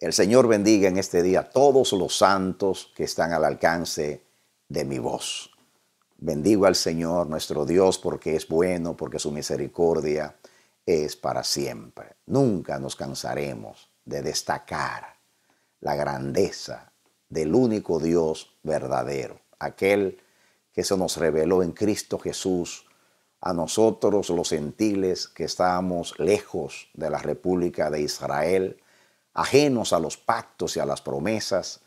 El Señor bendiga en este día a todos los santos que están al alcance de mi voz. Bendigo al Señor nuestro Dios porque es bueno, porque su misericordia es para siempre. Nunca nos cansaremos de destacar la grandeza del único Dios verdadero, aquel que se nos reveló en Cristo Jesús a nosotros los gentiles que estábamos lejos de la República de Israel ajenos a los pactos y a las promesas,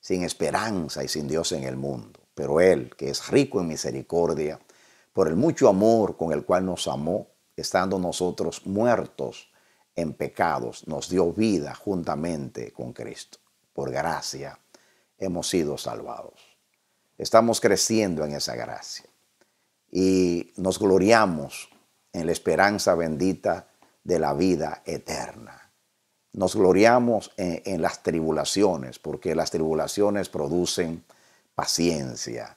sin esperanza y sin Dios en el mundo. Pero Él, que es rico en misericordia, por el mucho amor con el cual nos amó, estando nosotros muertos en pecados, nos dio vida juntamente con Cristo. Por gracia hemos sido salvados. Estamos creciendo en esa gracia y nos gloriamos en la esperanza bendita de la vida eterna. Nos gloriamos en, las tribulaciones, porque las tribulaciones producen paciencia.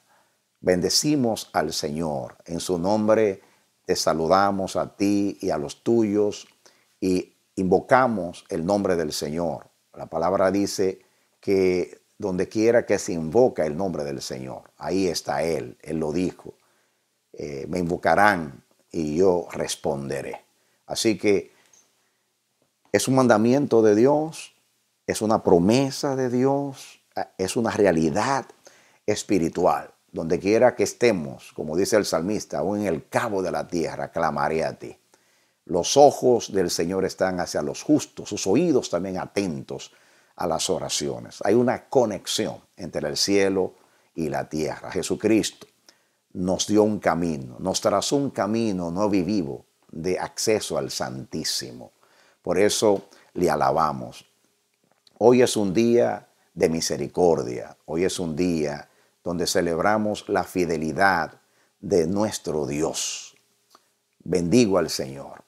Bendecimos al Señor. En su nombre te saludamos a ti y a los tuyos y invocamos el nombre del Señor. La palabra dice que donde quiera que se invoca el nombre del Señor, ahí está Él, Él lo dijo. Eh, me invocarán y yo responderé. Así que es un mandamiento de Dios, es una promesa de Dios, es una realidad espiritual. Donde quiera que estemos, como dice el salmista, aún en el cabo de la tierra, clamaré a ti. Los ojos del Señor están hacia los justos, sus oídos también atentos a las oraciones. Hay una conexión entre el cielo y la tierra. Jesucristo nos dio un camino, nos trazó un camino no vivivo de acceso al Santísimo. Por eso le alabamos. Hoy es un día de misericordia. Hoy es un día donde celebramos la fidelidad de nuestro Dios. Bendigo al Señor.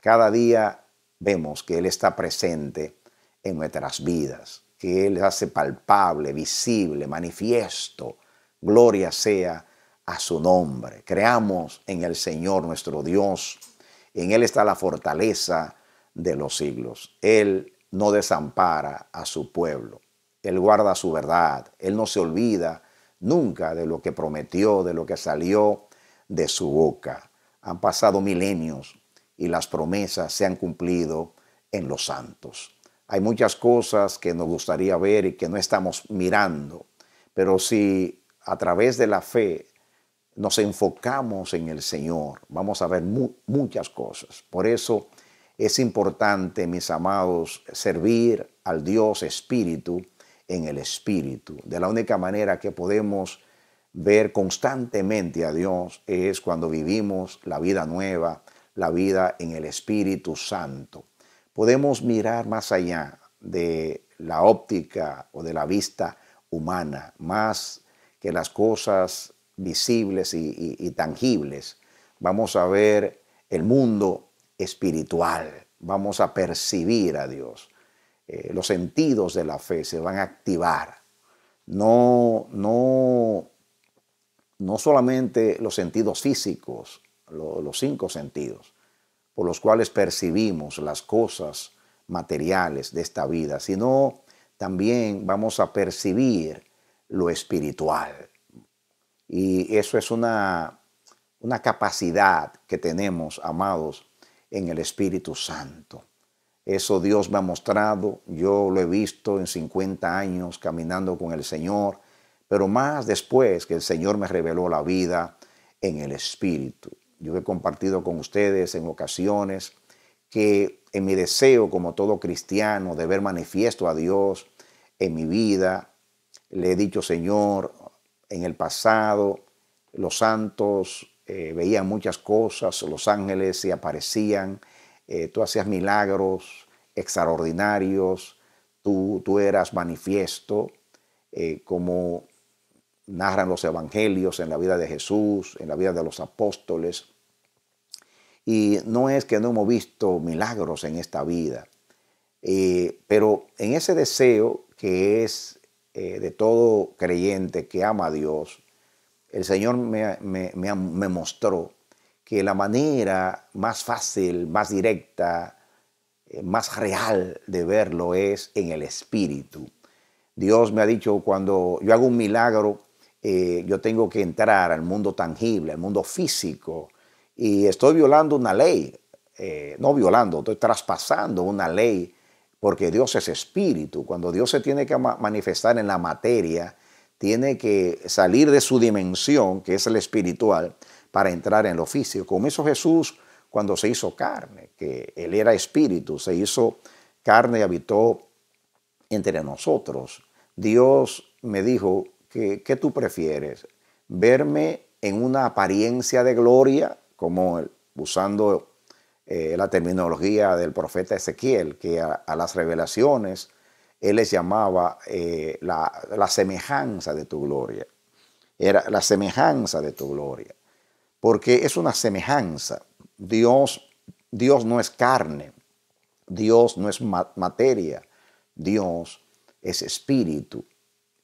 Cada día vemos que Él está presente en nuestras vidas, que Él hace palpable, visible, manifiesto. Gloria sea a su nombre. Creamos en el Señor nuestro Dios. En Él está la fortaleza, de los siglos. Él no desampara a su pueblo. Él guarda su verdad. Él no se olvida nunca de lo que prometió, de lo que salió de su boca. Han pasado milenios y las promesas se han cumplido en los santos. Hay muchas cosas que nos gustaría ver y que no estamos mirando, pero si a través de la fe nos enfocamos en el Señor, vamos a ver muchas cosas. Por eso es importante, mis amados, servir al Dios Espíritu en el Espíritu. De la única manera que podemos ver constantemente a Dios es cuando vivimos la vida nueva, la vida en el Espíritu Santo. Podemos mirar más allá de la óptica o de la vista humana, más que las cosas visibles y, tangibles. Vamos a ver el mundo espiritual. Vamos a percibir a Dios. Eh, los sentidos de la fe se van a activar. No, no, no solamente los sentidos físicos, los cinco sentidos, por los cuales percibimos las cosas materiales de esta vida, sino también vamos a percibir lo espiritual. Y eso es una, una capacidad que tenemos, amados, en el Espíritu Santo. Eso Dios me ha mostrado, yo lo he visto en 50 años caminando con el Señor, pero más después que el Señor me reveló la vida en el Espíritu. Yo he compartido con ustedes en ocasiones que en mi deseo como todo cristiano de ver manifiesto a Dios en mi vida, le he dicho, Señor, en el pasado los santos eh, veían muchas cosas, los ángeles se aparecían, eh, tú hacías milagros extraordinarios, tú, tú eras manifiesto, eh, como narran los evangelios en la vida de Jesús, en la vida de los apóstoles. Y no es que no hemos visto milagros en esta vida, pero en ese deseo que es de todo creyente que ama a Dios, el Señor me, mostró que la manera más fácil, más directa, eh, más real de verlo es en el Espíritu. Dios me ha dicho, cuando yo hago un milagro, eh, yo tengo que entrar al mundo tangible, al mundo físico, y estoy violando una ley, eh, no violando, estoy traspasando una ley, porque Dios es espíritu. Cuando Dios se tiene que manifestar en la materia, tiene que salir de su dimensión, que es el espiritual, para entrar en el oficio. Como hizo Jesús cuando se hizo carne, que Él era espíritu, se hizo carne y habitó entre nosotros. Dios me dijo, que, ¿qué tú prefieres? ¿Verme en una apariencia de gloria, como usando eh, la terminología del profeta Ezequiel, que a las revelaciones él les llamaba eh, la, semejanza de tu gloria. Era la semejanza de tu gloria. Porque es una semejanza. Dios, Dios no es carne. Dios no es materia. Dios es espíritu.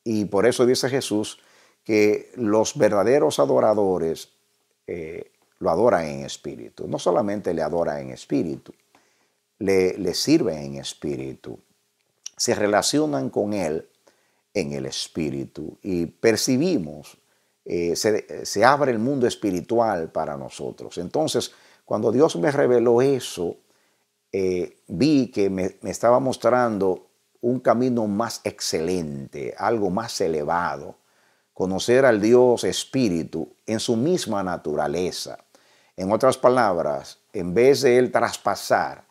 Y por eso dice Jesús que los verdaderos adoradores eh, lo adoran en espíritu. No solamente le adoran en espíritu, le, le sirven en espíritu se relacionan con Él en el Espíritu y percibimos, eh, se, abre el mundo espiritual para nosotros. Entonces, cuando Dios me reveló eso, eh, vi que me, me, estaba mostrando un camino más excelente, algo más elevado, conocer al Dios Espíritu en su misma naturaleza. En otras palabras, en vez de Él traspasar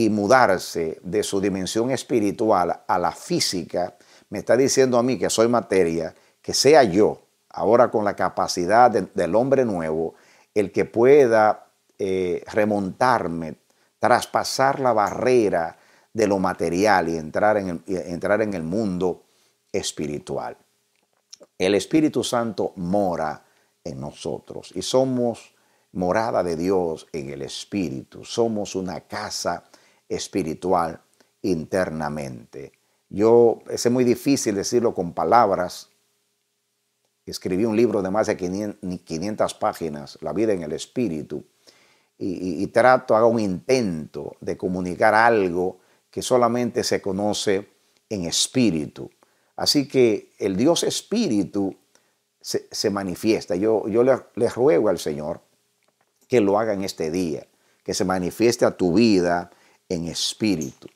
y mudarse de su dimensión espiritual a la física, me está diciendo a mí que soy materia, que sea yo, ahora con la capacidad del hombre nuevo, el que pueda eh, remontarme, traspasar la barrera de lo material y entrar en y entrar en el mundo espiritual. El Espíritu Santo mora en nosotros y somos morada de Dios en el Espíritu. Somos una casa espiritual internamente. Yo, es muy difícil decirlo con palabras. Escribí un libro de más de 500 páginas, La vida en el espíritu, y, trato, hago un intento de comunicar algo que solamente se conoce en espíritu. Así que el Dios espíritu se, manifiesta. Yo, yo le ruego al Señor que lo haga en este día, que se manifieste a tu vida, en espíritu,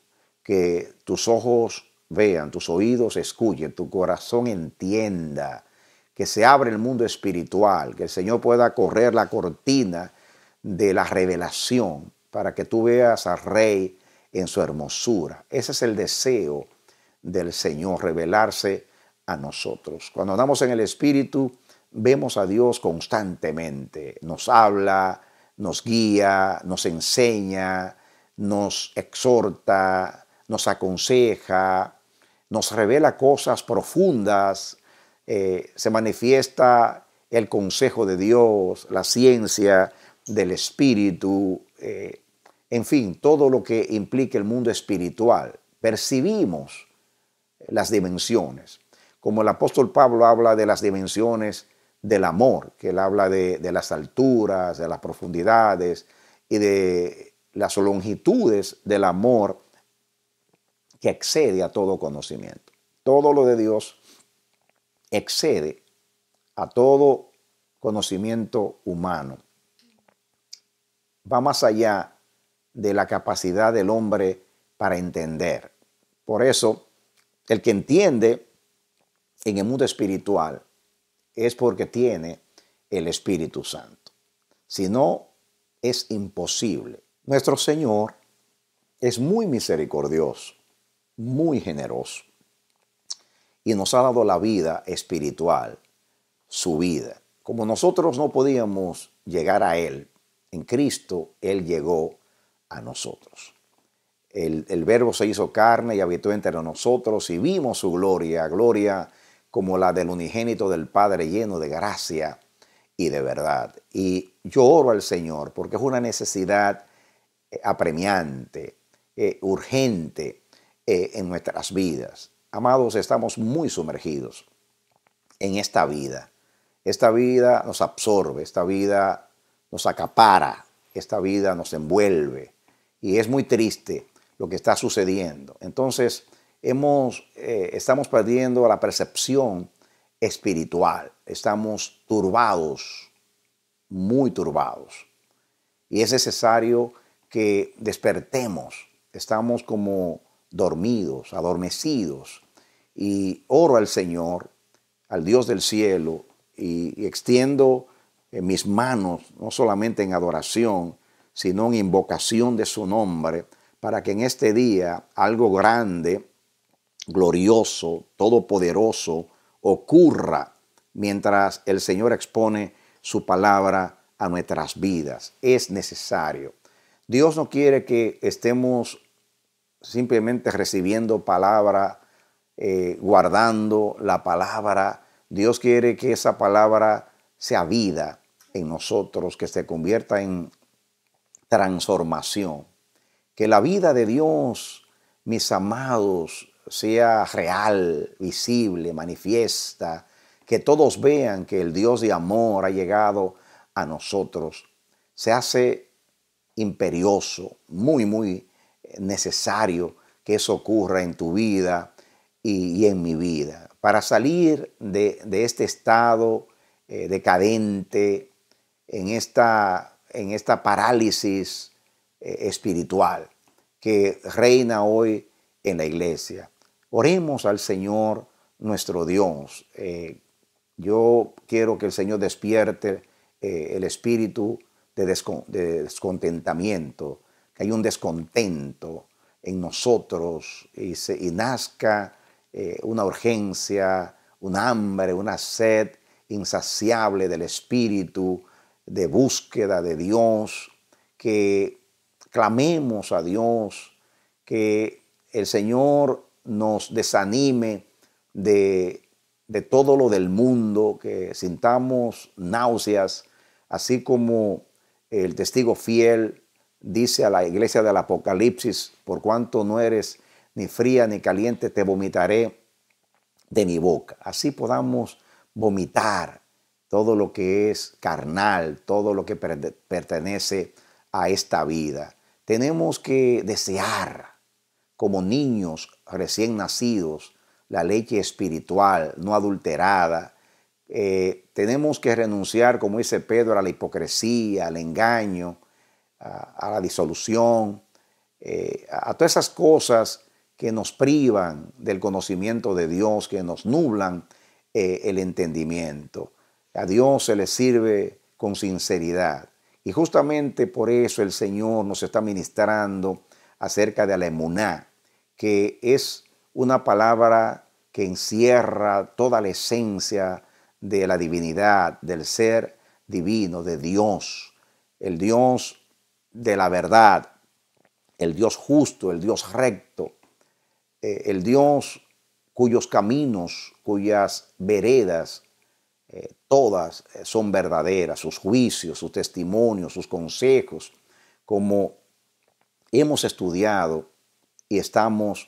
que tus ojos vean, tus oídos escuchen, tu corazón entienda, que se abra el mundo espiritual, que el Señor pueda correr la cortina de la revelación para que tú veas al Rey en su hermosura. Ese es el deseo del Señor, revelarse a nosotros. Cuando andamos en el Espíritu, vemos a Dios constantemente, nos habla, nos guía, nos enseña, nos exhorta, nos aconseja, nos revela cosas profundas, eh, se manifiesta el consejo de Dios, la ciencia del espíritu, eh, en fin, todo lo que implica el mundo espiritual. Percibimos las dimensiones, como el apóstol Pablo habla de las dimensiones del amor, que él habla de las alturas, de las profundidades y de las longitudes del amor que excede a todo conocimiento. Todo lo de Dios excede a todo conocimiento humano. Va más allá de la capacidad del hombre para entender. Por eso, el que entiende en el mundo espiritual es porque tiene el Espíritu Santo. Si no, es imposible nuestro Señor es muy misericordioso, muy generoso, y nos ha dado la vida espiritual, su vida. Como nosotros no podíamos llegar a Él, en Cristo Él llegó a nosotros. El, verbo se hizo carne y habitó entre nosotros y vimos su gloria, gloria como la del unigénito del Padre lleno de gracia y de verdad. Y yo oro al Señor porque es una necesidad eh, apremiante, eh, urgente eh, en nuestras vidas. Amados, estamos muy sumergidos en esta vida. Esta vida nos absorbe, esta vida nos acapara, esta vida nos envuelve. Y es muy triste lo que está sucediendo. Entonces, hemos, estamos perdiendo la percepción espiritual. Estamos turbados, muy turbados. Y es necesario que despertemos. Estamos como dormidos, adormecidos. Y oro al Señor, al Dios del cielo, y, extiendo eh, mis manos, no solamente en adoración, sino en invocación de su nombre, para que en este día algo grande, glorioso, todopoderoso, ocurra mientras el Señor expone su palabra a nuestras vidas. Es necesario. Dios no quiere que estemos simplemente recibiendo palabra, eh, guardando la palabra. Dios quiere que esa palabra sea vida en nosotros, que se convierta en transformación. Que la vida de Dios, mis amados, sea real, visible, manifiesta, que todos vean que el Dios de amor ha llegado a nosotros. Se hace imperioso, muy, muy eh, necesario que eso ocurra en tu vida y, en mi vida. Para salir de, este estado eh, decadente, en esta, en esta parálisis eh, espiritual que reina hoy en la iglesia. Oremos al Señor nuestro Dios. yo quiero que el Señor despierte el espíritu de, descontentamiento, que hay un descontento en nosotros y, nazca eh, una urgencia, un hambre, una sed insaciable del espíritu, de búsqueda de Dios, que clamemos a Dios, que el Señor nos desanime de, de, todo lo del mundo, que sintamos náuseas, así como el testigo fiel dice a la iglesia del Apocalipsis, por cuanto no eres ni fría ni caliente, te vomitaré de mi boca. Así podamos vomitar todo lo que es carnal, todo lo que pertenece a esta vida. Tenemos que desear, como niños recién nacidos, la leche espiritual no adulterada, eh, tenemos que renunciar, como dice Pedro, a la hipocresía, al engaño, a, la disolución, eh, a todas esas cosas que nos privan del conocimiento de Dios, que nos nublan eh, el entendimiento. A Dios se le sirve con sinceridad. Y justamente por eso el Señor nos está ministrando acerca de la emuná, que es una palabra que encierra toda la esencia de la divinidad, del ser divino, de Dios, el Dios de la verdad, el Dios justo, el Dios recto, eh, el Dios cuyos caminos, cuyas veredas, eh, todas eh, son verdaderas, sus juicios, sus testimonios, sus consejos, como hemos estudiado y estamos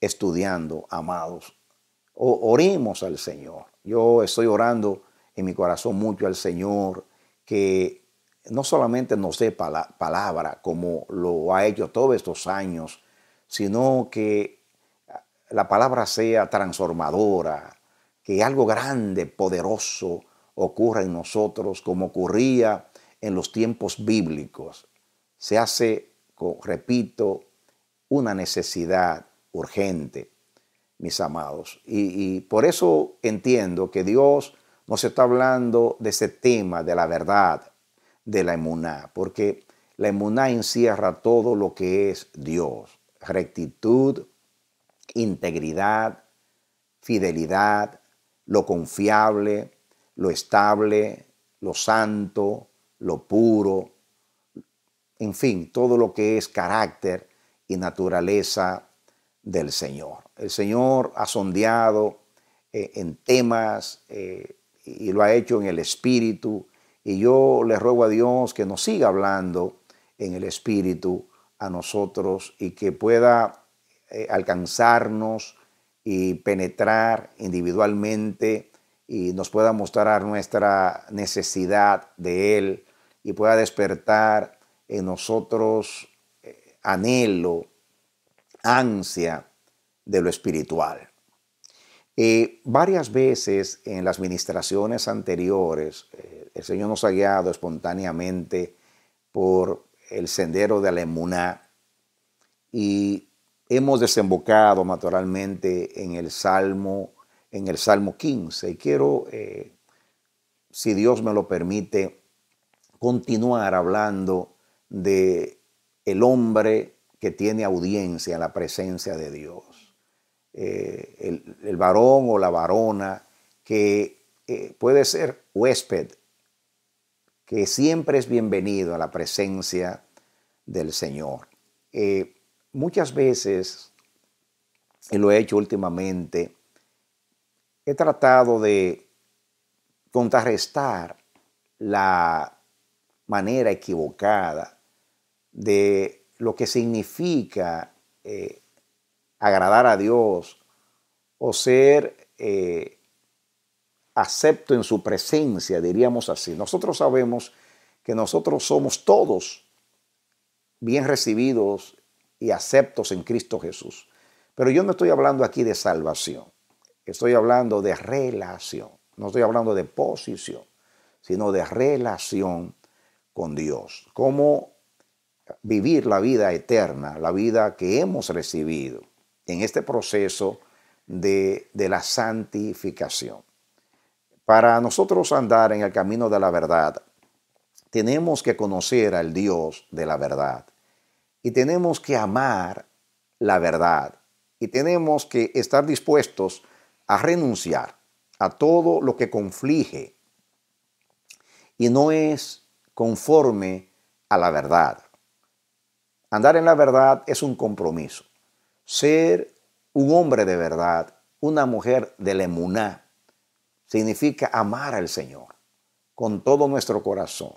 estudiando, amados. oremos al Señor yo estoy orando en mi corazón mucho al Señor que no solamente nos dé la palabra como lo ha hecho todos estos años, sino que la palabra sea transformadora, que algo grande, poderoso ocurra en nosotros como ocurría en los tiempos bíblicos. Se hace, repito, una necesidad urgente mis amados. Y, por eso entiendo que Dios nos está hablando de ese tema de la verdad, de la emuná, porque la emuná encierra todo lo que es Dios, rectitud, integridad, fidelidad, lo confiable, lo estable, lo santo, lo puro, en fin, todo lo que es carácter y naturaleza del Señor el Señor ha sondeado eh, en temas eh, y lo ha hecho en el Espíritu. Y yo le ruego a Dios que nos siga hablando en el Espíritu a nosotros y que pueda eh, alcanzarnos y penetrar individualmente y nos pueda mostrar nuestra necesidad de Él y pueda despertar en nosotros anhelo, ansia de lo espiritual. Eh, varias veces en las ministraciones anteriores, eh, el Señor nos ha guiado espontáneamente por el sendero de Alemuná y hemos desembocado naturalmente en el Salmo, en el Salmo 15. Y quiero, eh, si Dios me lo permite, continuar hablando de el hombre que tiene audiencia en la presencia de Dios. Eh, el, varón o la varona que eh, puede ser huésped, que siempre es bienvenido a la presencia del Señor. Eh, muchas veces, y lo he hecho últimamente, he tratado de contrarrestar la manera equivocada de lo que significa agradar a Dios o ser eh, acepto en su presencia, diríamos así. Nosotros sabemos que nosotros somos todos bien recibidos y aceptos en Cristo Jesús. Pero yo no estoy hablando aquí de salvación, estoy hablando de relación, no estoy hablando de posición, sino de relación con Dios. Cómo vivir la vida eterna, la vida que hemos recibido en este proceso de, de la santificación. Para nosotros andar en el camino de la verdad, tenemos que conocer al Dios de la verdad y tenemos que amar la verdad y tenemos que estar dispuestos a renunciar a todo lo que conflige y no es conforme a la verdad. Andar en la verdad es un compromiso. Ser un hombre de verdad, una mujer de lemuná, significa amar al Señor con todo nuestro corazón,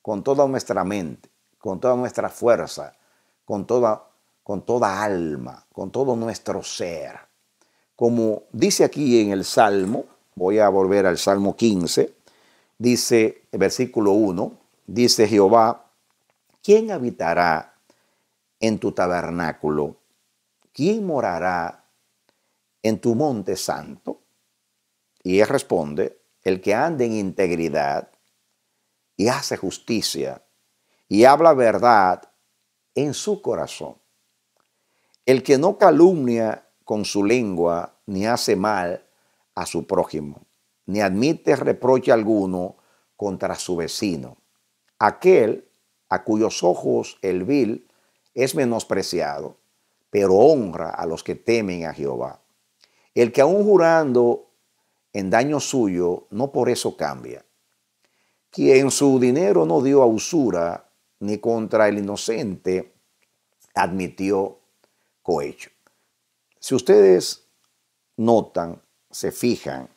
con toda nuestra mente, con toda nuestra fuerza, con toda, con toda alma, con todo nuestro ser. Como dice aquí en el Salmo, voy a volver al Salmo 15, dice el versículo 1, dice Jehová, ¿quién habitará en tu tabernáculo? ¿quién morará en tu monte santo? Y él responde, el que anda en integridad y hace justicia y habla verdad en su corazón. El que no calumnia con su lengua ni hace mal a su prójimo, ni admite reproche alguno contra su vecino. Aquel a cuyos ojos el vil es menospreciado pero honra a los que temen a Jehová. El que aún jurando en daño suyo, no por eso cambia. Quien su dinero no dio a usura, ni contra el inocente admitió cohecho. Si ustedes notan, se fijan,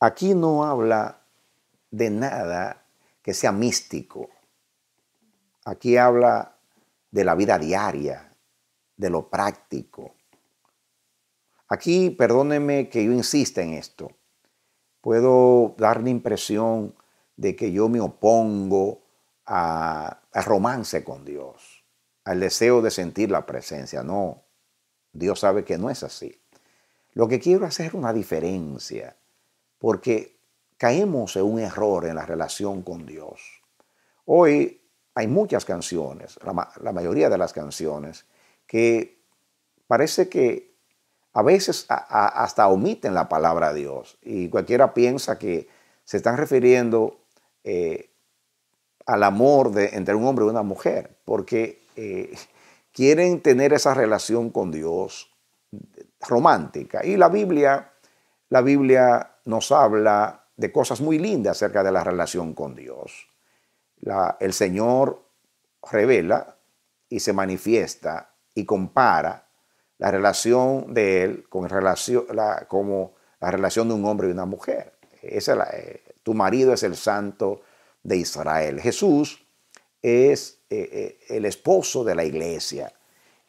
aquí no habla de nada que sea místico. Aquí habla de la vida diaria, de lo práctico. Aquí, perdónenme que yo insista en esto, puedo dar la impresión de que yo me opongo a, romance con Dios, al deseo de sentir la presencia. No, Dios sabe que no es así. Lo que quiero hacer es una diferencia, porque caemos en un error en la relación con Dios. Hoy hay muchas canciones, la mayoría de las canciones, que parece que a veces hasta omiten la palabra Dios y cualquiera piensa que se están refiriendo eh, al amor de, entre un hombre y una mujer, porque eh, quieren tener esa relación con Dios romántica. Y la Biblia, la Biblia nos habla de cosas muy lindas acerca de la relación con Dios. el Señor revela y se manifiesta y compara la relación de él con relación, la, como la relación de un hombre y una mujer. Eh, tu marido es el santo de Israel. Jesús es eh, eh, el esposo de la iglesia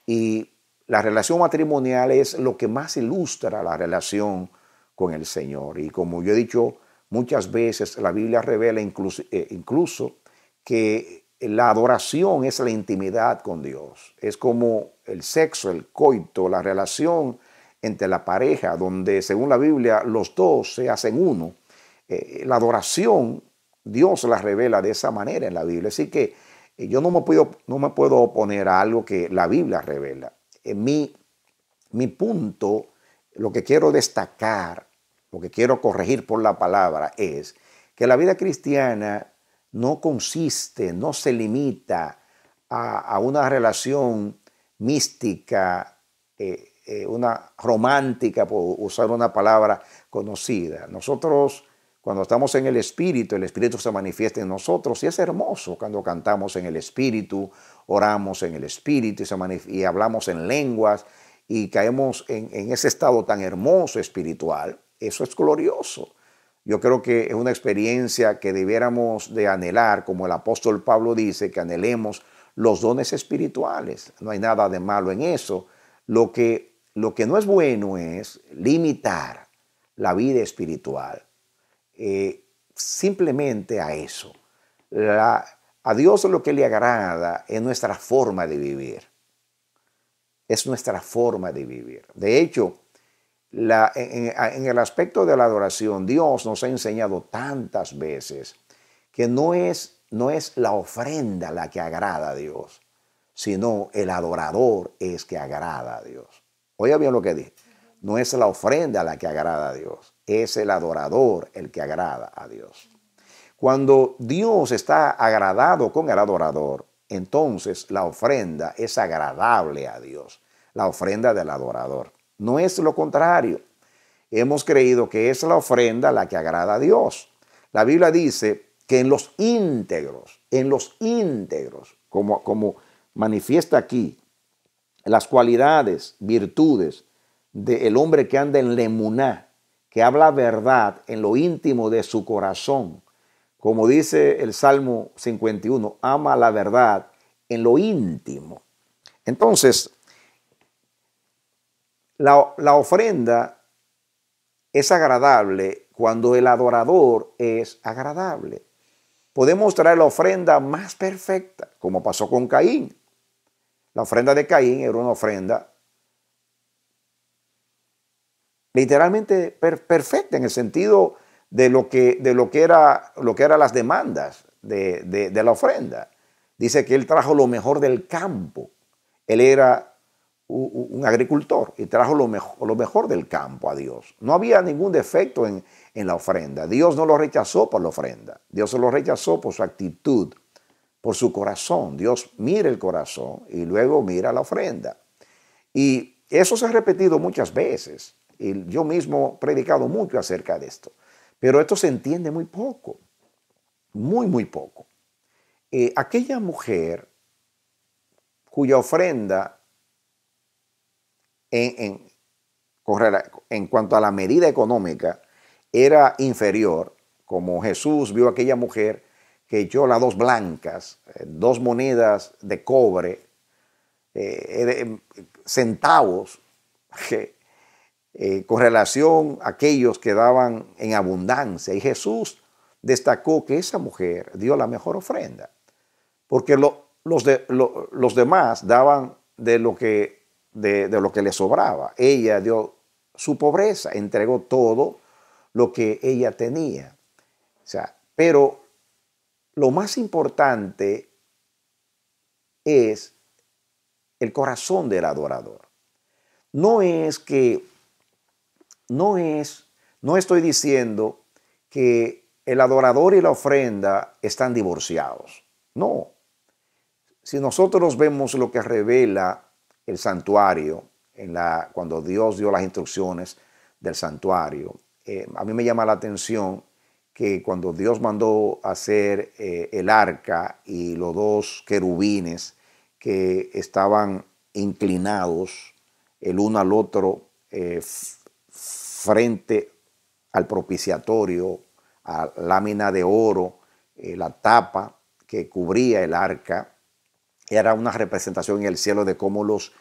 y la relación matrimonial es lo que más ilustra la relación con el Señor. Y como yo he dicho muchas veces, la Biblia revela incluso, incluso que la adoración es la intimidad con Dios. Es como el sexo, el coito, la relación entre la pareja, donde según la Biblia los dos se hacen uno. Eh, la adoración, Dios la revela de esa manera en la Biblia. Así que eh, yo no me, puedo, no me puedo oponer a algo que la Biblia revela. En mi, mi punto, lo que quiero destacar, lo que quiero corregir por la palabra es que la vida cristiana no consiste, no se limita a, a una relación mística, eh, eh, una romántica, por usar una palabra conocida. Nosotros, cuando estamos en el Espíritu, el Espíritu se manifiesta en nosotros y es hermoso cuando cantamos en el Espíritu, oramos en el Espíritu y, hablamos en lenguas y caemos en, en ese estado tan hermoso espiritual. Eso es glorioso. Yo creo que es una experiencia que debiéramos de anhelar, como el apóstol Pablo dice, que anhelemos los dones espirituales. No hay nada de malo en eso. Lo que, lo que no es bueno es limitar la vida espiritual eh, simplemente a eso. a Dios lo que le agrada es nuestra forma de vivir. Es nuestra forma de vivir. De hecho, en, en, el aspecto de la adoración, Dios nos ha enseñado tantas veces que no es no es la ofrenda la que agrada a Dios, sino el adorador es que agrada a Dios. Oiga bien lo que dije. No es la ofrenda la que agrada a Dios, es el adorador el que agrada a Dios. Cuando Dios está agradado con el adorador, entonces la ofrenda es agradable a Dios, la ofrenda del adorador. No es lo contrario. Hemos creído que es la ofrenda la que agrada a Dios. La Biblia dice que en los íntegros, en los íntegros, como, como manifiesta aquí, las cualidades, virtudes del hombre que anda en Lemuná, que habla verdad en lo íntimo de su corazón. Como dice el Salmo 51, ama la verdad en lo íntimo. Entonces, la, la ofrenda es agradable cuando el adorador es agradable podemos traer la ofrenda más perfecta, como pasó con Caín. La ofrenda de Caín era una ofrenda literalmente perfecta en el sentido de lo que, de lo que era lo que eran las demandas de, la ofrenda. Dice que él trajo lo mejor del campo. Él era un agricultor y trajo lo mejor, lo mejor, del campo a Dios. No había ningún defecto en, en la ofrenda. Dios no lo rechazó por la ofrenda, Dios lo rechazó por su actitud, por su corazón. Dios mira el corazón y luego mira la ofrenda. Y eso se ha repetido muchas veces. Y yo mismo he predicado mucho acerca de esto. Pero esto se entiende muy poco, muy, muy poco. Eh, aquella mujer cuya ofrenda en cuanto a la medida económica era inferior, como Jesús vio a aquella mujer que echó las dos blancas, eh, dos monedas de cobre, eh, eh, centavos, con relación a aquellos que daban en abundancia. Y Jesús destacó que esa mujer dio la mejor ofrenda, porque los, los, demás daban de lo, que, de, de lo que les sobraba. Ella dio su pobreza, entregó todo lo que ella tenía. pero lo más importante es el corazón del adorador. No es que, no es, no estoy diciendo que el adorador y la ofrenda están divorciados. No. Si nosotros vemos lo que revela el santuario, en la, cuando Dios dio las instrucciones del santuario, eh, a mí me llama la atención que cuando Dios mandó hacer eh, el arca y los dos querubines que estaban inclinados el uno al otro eh, frente al propiciatorio, a lámina de oro, la tapa que cubría el arca, era una representación en el cielo de cómo los,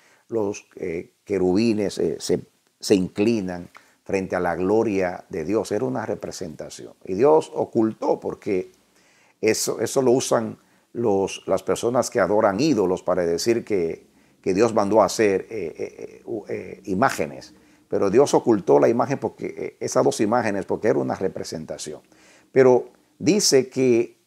querubines se inclinan frente a la gloria de Dios. Era una representación. Y Dios ocultó porque eso, eso lo usan los, las personas que adoran ídolos para decir que, Dios mandó a hacer eh, eh, eh, imágenes. Pero Dios ocultó la imagen porque esas dos imágenes porque era una representación. Pero dice que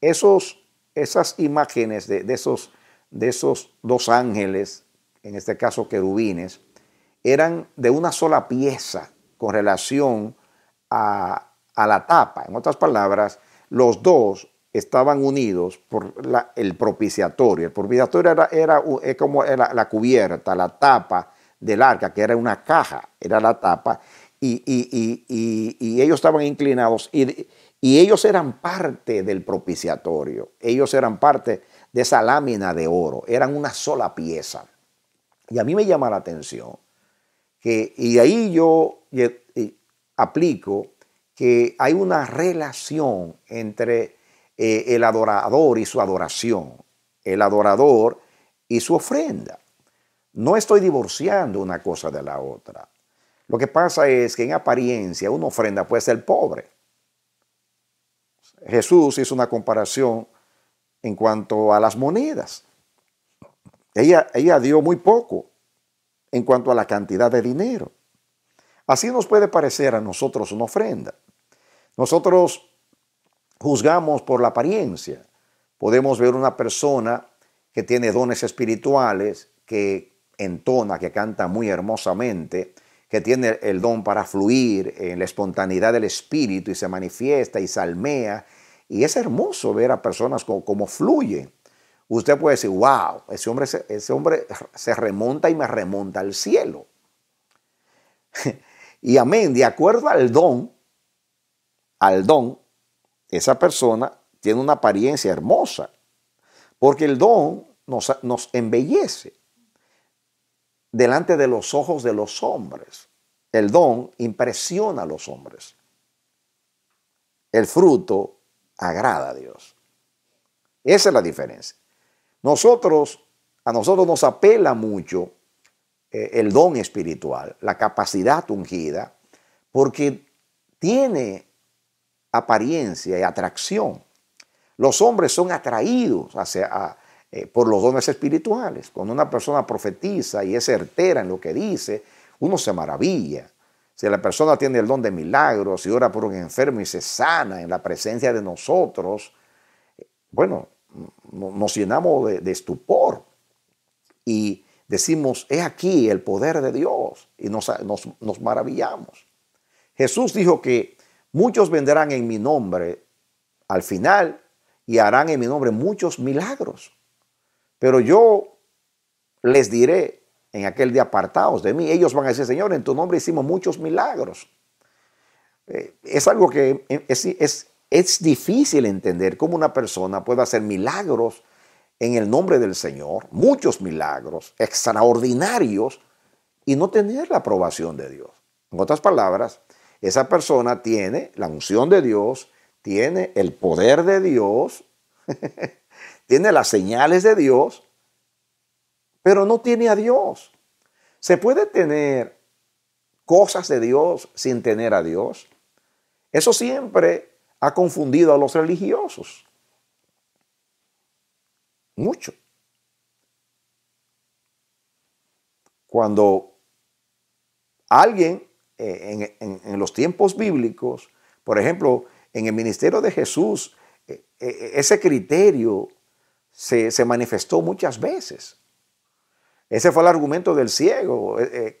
esos, esas imágenes de, esos, de esos dos ángeles, en este caso querubines, eran de una sola pieza con relación a, la tapa. En otras palabras, los dos estaban unidos por el propiciatorio. El propiciatorio era, como la cubierta, la tapa del arca, que era una caja, era la tapa, y, y ellos estaban inclinados, y, ellos eran parte del propiciatorio, ellos eran parte de esa lámina de oro, eran una sola pieza. Y a mí me llama la atención y ahí yo eh, aplico que hay una relación entre eh, el adorador y su adoración, el adorador y su ofrenda. No estoy divorciando una cosa de la otra. Lo que pasa es que en apariencia una ofrenda puede ser pobre. Jesús hizo una comparación en cuanto a las monedas. Ella, ella dio muy poco en cuanto a la cantidad de dinero. Así nos puede parecer a nosotros una ofrenda. Nosotros juzgamos por la apariencia. Podemos ver una persona que tiene dones espirituales, que entona, que canta muy hermosamente, que tiene el don para fluir en la espontaneidad del espíritu y se manifiesta y salmea. Y es hermoso ver a personas como, como fluyen usted puede decir, wow, ese hombre, ese hombre se remonta y me remonta al cielo. y amén, de acuerdo al don, al don, esa persona tiene una apariencia hermosa, porque el don nos embellece delante de los ojos de los hombres. El don impresiona a los hombres. El fruto agrada a Dios. Esa es la diferencia. Nosotros, a nosotros nos apela mucho eh, el don espiritual, la capacidad ungida, porque tiene apariencia y atracción. Los hombres son atraídos hacia, eh, por los dones espirituales. Cuando una persona profetiza y es certera en lo que dice, uno se maravilla. Si la persona tiene el don de milagros y ora por un enfermo y se sana en la presencia de nosotros, eh, bueno, nos llenamos de, estupor y decimos, es aquí el poder de Dios y nos, maravillamos. Jesús dijo que muchos vendrán en mi nombre al final y harán en mi nombre muchos milagros. Pero yo les diré en aquel día apartados de mí, ellos van a decir, Señor, en tu nombre hicimos muchos milagros. Eh, es algo que es, es, es difícil entender cómo una persona puede hacer milagros en el nombre del Señor, muchos milagros extraordinarios, y no tener la aprobación de Dios. En otras palabras, esa persona tiene la unción de Dios, tiene el poder de Dios, tiene las señales de Dios, pero no tiene a Dios. ¿Se puede tener cosas de Dios sin tener a Dios? Eso siempre ha confundido a los religiosos. Mucho. Cuando alguien eh, en, los tiempos bíblicos, por ejemplo, en el ministerio de Jesús, eh, eh, ese criterio se, manifestó muchas veces. Ese fue el argumento del ciego,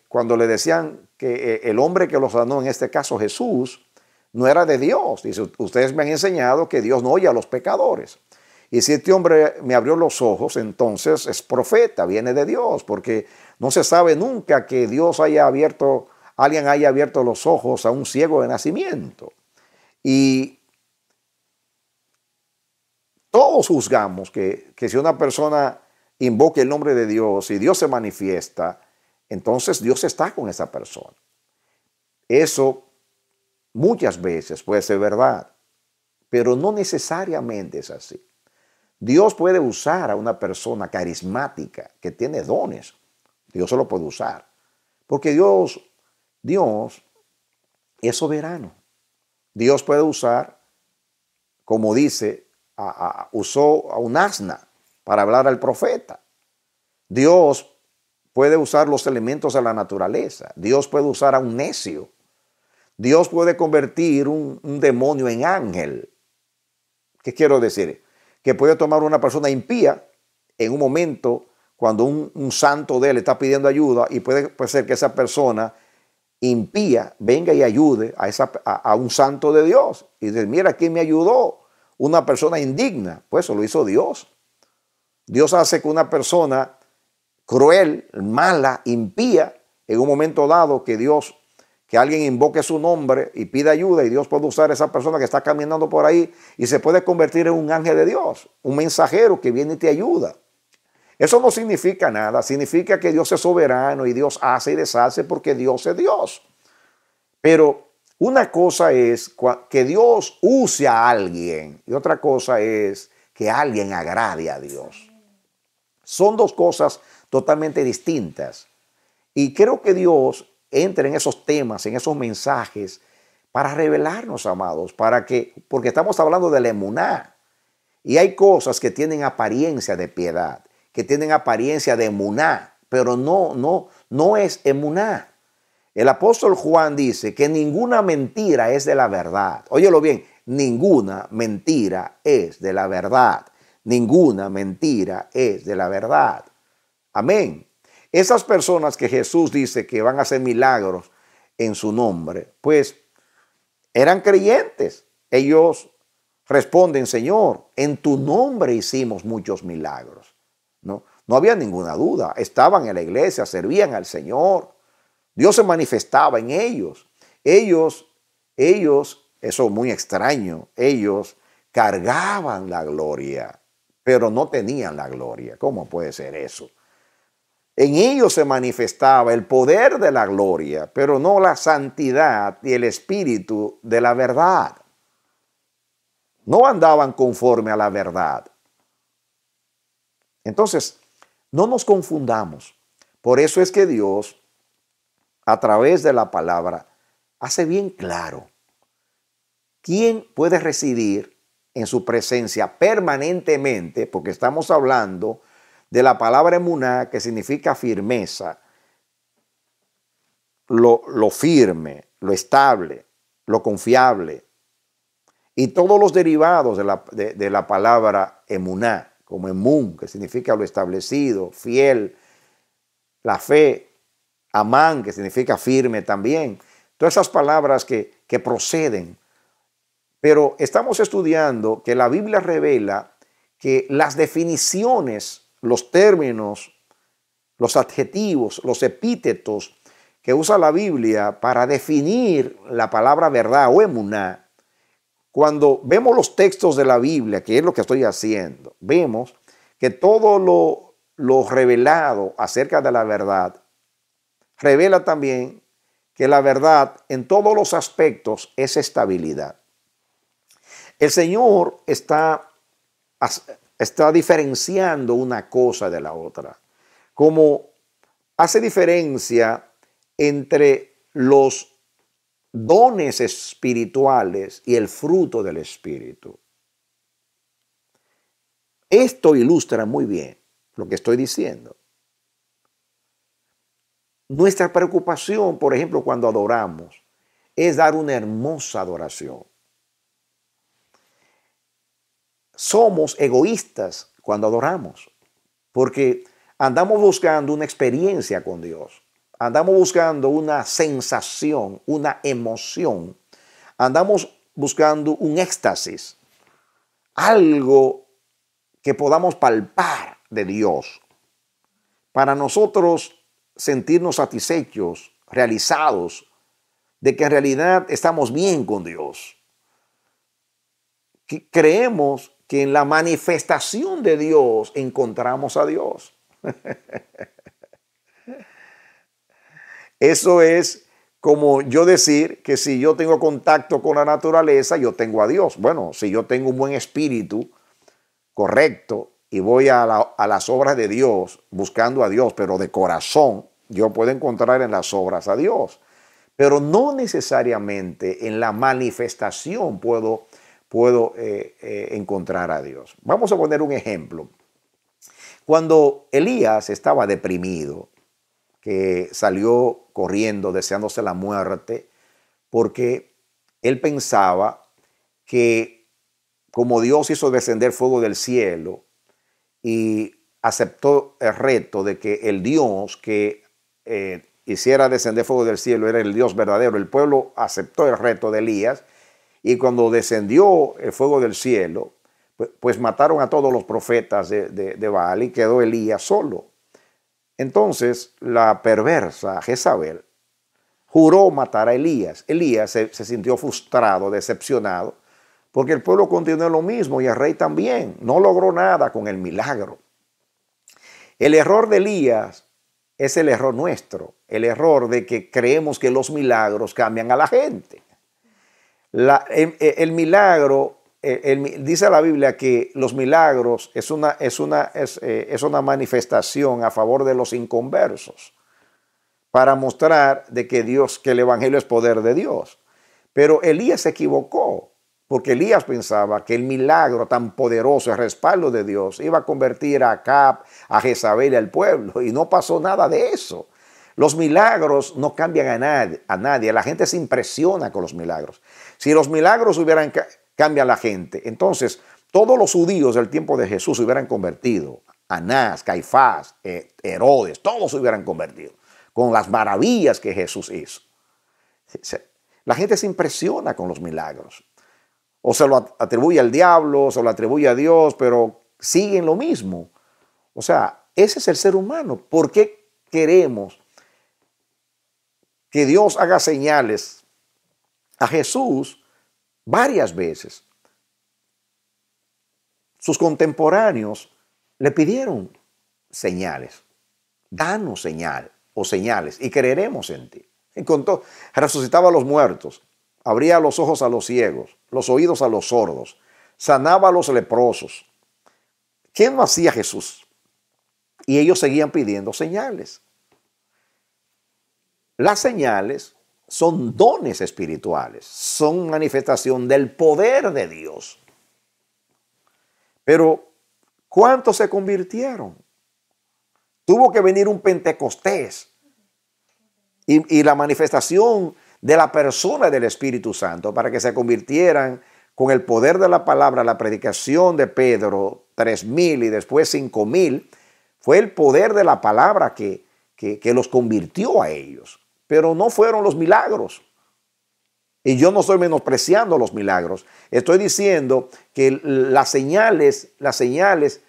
cuando le decían que el hombre que los sanó, en este caso Jesús, no era de Dios. Dice, ustedes me han enseñado que Dios no oye a los pecadores. Y si este hombre me abrió los ojos, entonces es profeta, viene de Dios, porque no se sabe nunca que Dios haya abierto, alguien haya abierto los ojos a un ciego de nacimiento. Y todos juzgamos que, que si una persona invoca el nombre de Dios y Dios se manifiesta, entonces Dios está con esa persona. Eso Muchas veces puede ser verdad, pero no necesariamente es así. Dios puede usar a una persona carismática que tiene dones. Dios se lo puede usar. Porque Dios, Dios es soberano. Dios puede usar, como dice, usó a un asna para hablar al profeta. Dios puede usar los elementos de la naturaleza. Dios puede usar a un necio Dios puede convertir un, demonio en ángel. ¿Qué quiero decir? Que puede tomar una persona impía en un momento cuando un, santo de él está pidiendo ayuda y puede, ser que esa persona impía venga y ayude a, esa, a, a un santo de Dios y dice, mira, ¿quién me ayudó? Una persona indigna. Pues eso lo hizo Dios. Dios hace que una persona cruel, mala, impía, en un momento dado que Dios que alguien invoque su nombre y pida ayuda y Dios puede usar a esa persona que está caminando por ahí y se puede convertir en un ángel de Dios, un mensajero que viene y te ayuda. Eso no significa nada, significa que Dios es soberano y Dios hace y deshace porque Dios es Dios. Pero una cosa es que Dios use a alguien y otra cosa es que alguien agrade a Dios. Son dos cosas totalmente distintas. Y creo que Dios entre en esos temas, en esos mensajes, para revelarnos, amados, para que, porque estamos hablando de emuná. Y hay cosas que tienen apariencia de piedad, que tienen apariencia de emuná, pero no, no, no es emuná. El apóstol Juan dice que ninguna mentira es de la verdad. Óyelo bien, ninguna mentira es de la verdad. Ninguna mentira es de la verdad. Amén. Esas personas que Jesús dice que van a hacer milagros en su nombre, pues eran creyentes. Ellos responden, Señor, en tu nombre hicimos muchos milagros. ¿No? no había ninguna duda. Estaban en la iglesia, servían al Señor. Dios se manifestaba en ellos. Ellos, ellos, eso muy extraño, ellos cargaban la gloria, pero no tenían la gloria. ¿Cómo puede ser eso? En ellos se manifestaba el poder de la gloria, pero no la santidad y el espíritu de la verdad. No andaban conforme a la verdad. Entonces, no nos confundamos. Por eso es que Dios, a través de la palabra, hace bien claro quién puede residir en su presencia permanentemente, porque estamos hablando de la palabra emuná, que significa firmeza, lo, firme, lo estable, lo confiable, y todos los derivados de la, palabra emuná, como emun, que significa lo establecido, fiel, la fe, amán, que significa firme también. Todas esas palabras que, que proceden. Pero estamos estudiando que la Biblia revela que las definiciones los términos, los adjetivos, los epítetos que usa la Biblia para definir la palabra verdad o emuná, cuando vemos los textos de la Biblia, que es lo que estoy haciendo, vemos que todo lo, lo revelado acerca de la verdad revela también que la verdad en todos los aspectos es estabilidad. El Señor está está diferenciando una cosa de la otra, como hace diferencia entre los dones espirituales y el fruto del espíritu. Esto ilustra muy bien lo que estoy diciendo. Nuestra preocupación, por ejemplo, cuando adoramos, es dar una hermosa adoración. somos egoístas cuando adoramos, porque andamos buscando una experiencia con Dios, andamos buscando una sensación, una emoción, andamos buscando un éxtasis, algo que podamos palpar de Dios. Para nosotros sentirnos satisfechos, realizados, de que en realidad estamos bien con Dios. Que creemos que en la manifestación de Dios encontramos a Dios. Eso es como yo decir que si yo tengo contacto con la naturaleza, yo tengo a Dios. Bueno, si yo tengo un buen espíritu correcto y voy a, las obras de Dios buscando a Dios, pero de corazón, yo puedo encontrar en las obras a Dios. Pero no necesariamente en la manifestación puedo puedo eh, eh, encontrar a Dios. Vamos a poner un ejemplo. Cuando Elías estaba deprimido, que salió corriendo deseándose la muerte, porque él pensaba que como Dios hizo descender fuego del cielo y aceptó el reto de que el Dios que eh, hiciera descender fuego del cielo era el Dios verdadero, el pueblo aceptó el reto de Elías y cuando descendió el fuego del cielo, pues, pues mataron a todos los profetas de, Baal y quedó Elías solo. Entonces la perversa Jezabel juró matar a Elías. Elías se sintió frustrado, decepcionado, porque el pueblo continuó lo mismo y el rey también. No logró nada con el milagro. El error de Elías es el error nuestro, el error de que creemos que los milagros cambian a la gente. Em, e, el, milagro, e, dice la Biblia que los milagros es una, es, una, eh, es, una manifestación a favor de los inconversos para mostrar de que Dios, que el Evangelio es poder de Dios. Pero Elías se equivocó, porque Elías pensaba que el milagro tan poderoso, el respaldo de Dios, iba a convertir a Acab, a Jezabel y al pueblo, y no pasó nada de eso. Los milagros no cambian a nadie, a nadie, la gente se impresiona con los milagros. Si los milagros hubieran cambiado a la gente, entonces todos los judíos del tiempo de Jesús se hubieran convertido. Anás, Caifás, eh, Herodes, todos se hubieran convertido con las maravillas que Jesús hizo. La gente se impresiona con los milagros. O se lo atribuye al diablo, o se lo atribuye a Dios, pero siguen lo mismo. O sea, ese es el ser humano. ¿Por qué queremos que Dios haga señales a Jesús varias veces. Sus contemporáneos le pidieron señales, danos señal o señales y creeremos en ti. cuanto resucitaba a los muertos, abría los ojos a los ciegos, los oídos a los sordos, sanaba a los leprosos. ¿Quién no hacía Jesús? Y ellos seguían pidiendo señales. Las señales son dones espirituales, son manifestación del poder de Dios. Pero, ¿cuántos se convirtieron? Tuvo que venir un Pentecostés y, la manifestación de la persona del Espíritu Santo para que se convirtieran con el poder de la palabra, la predicación de Pedro, 3000 y después cinco mil, fue el poder de la palabra que los convirtió a ellos pero no fueron los milagros. Y yo no estoy menospreciando los milagros. Estoy diciendo que las señales, las señales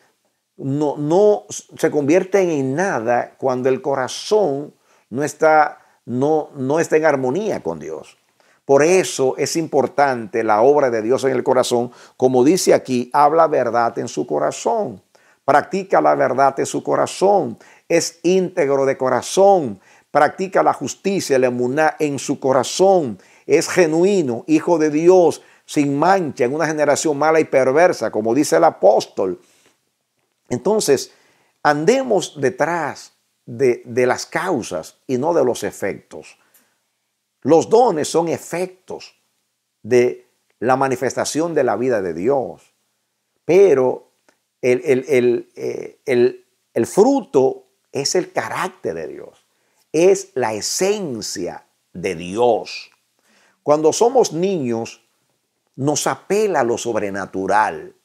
no, se convierten en nada cuando el corazón no está, no, no está en armonía con Dios. Por eso es importante la obra de Dios en el corazón. Como dice aquí, habla verdad en su corazón. Practica la verdad en su corazón. Es íntegro de corazón practica la justicia, la emuná en su corazón, es genuino, hijo de Dios, sin mancha, en una generación mala y perversa, como dice el apóstol. Entonces, andemos detrás de, de las causas y no de los efectos. Los dones son efectos de la manifestación de la vida de Dios, pero el, el, el, eh, el fruto es el carácter de Dios es la esencia de Dios. Cuando somos niños, nos apela a lo sobrenatural.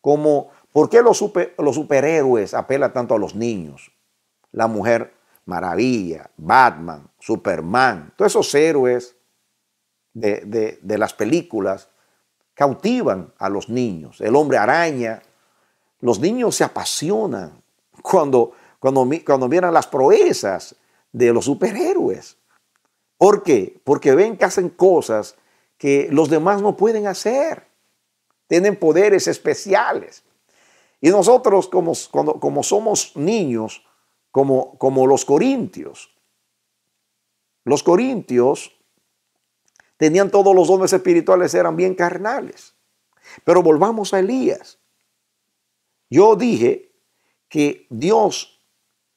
Como, ¿por qué los, superhéroes apelan tanto a los niños? La mujer maravilla, Batman, Superman, todos esos héroes de, las películas cautivan a los niños. El hombre araña, los niños se apasionan cuando, cuando, cuando miran las proezas de los superhéroes. ¿Por qué? Porque ven que hacen cosas que los demás no pueden hacer. Tienen poderes especiales. Y nosotros, como, somos niños, como, como los corintios, los corintios tenían todos los dones espirituales, eran bien carnales. Pero volvamos a Elías. Yo dije que Dios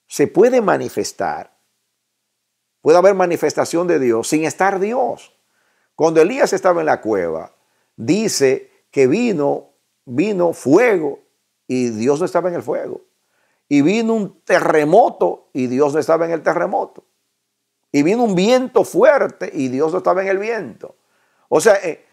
se puede manifestar Puede haber manifestación de Dios sin estar Dios. Cuando Elías estaba en la cueva, dice que vino, vino fuego y Dios no estaba en el fuego. Y vino un terremoto y Dios no estaba en el terremoto. Y vino un viento fuerte y Dios no estaba en el viento. O sea, eh,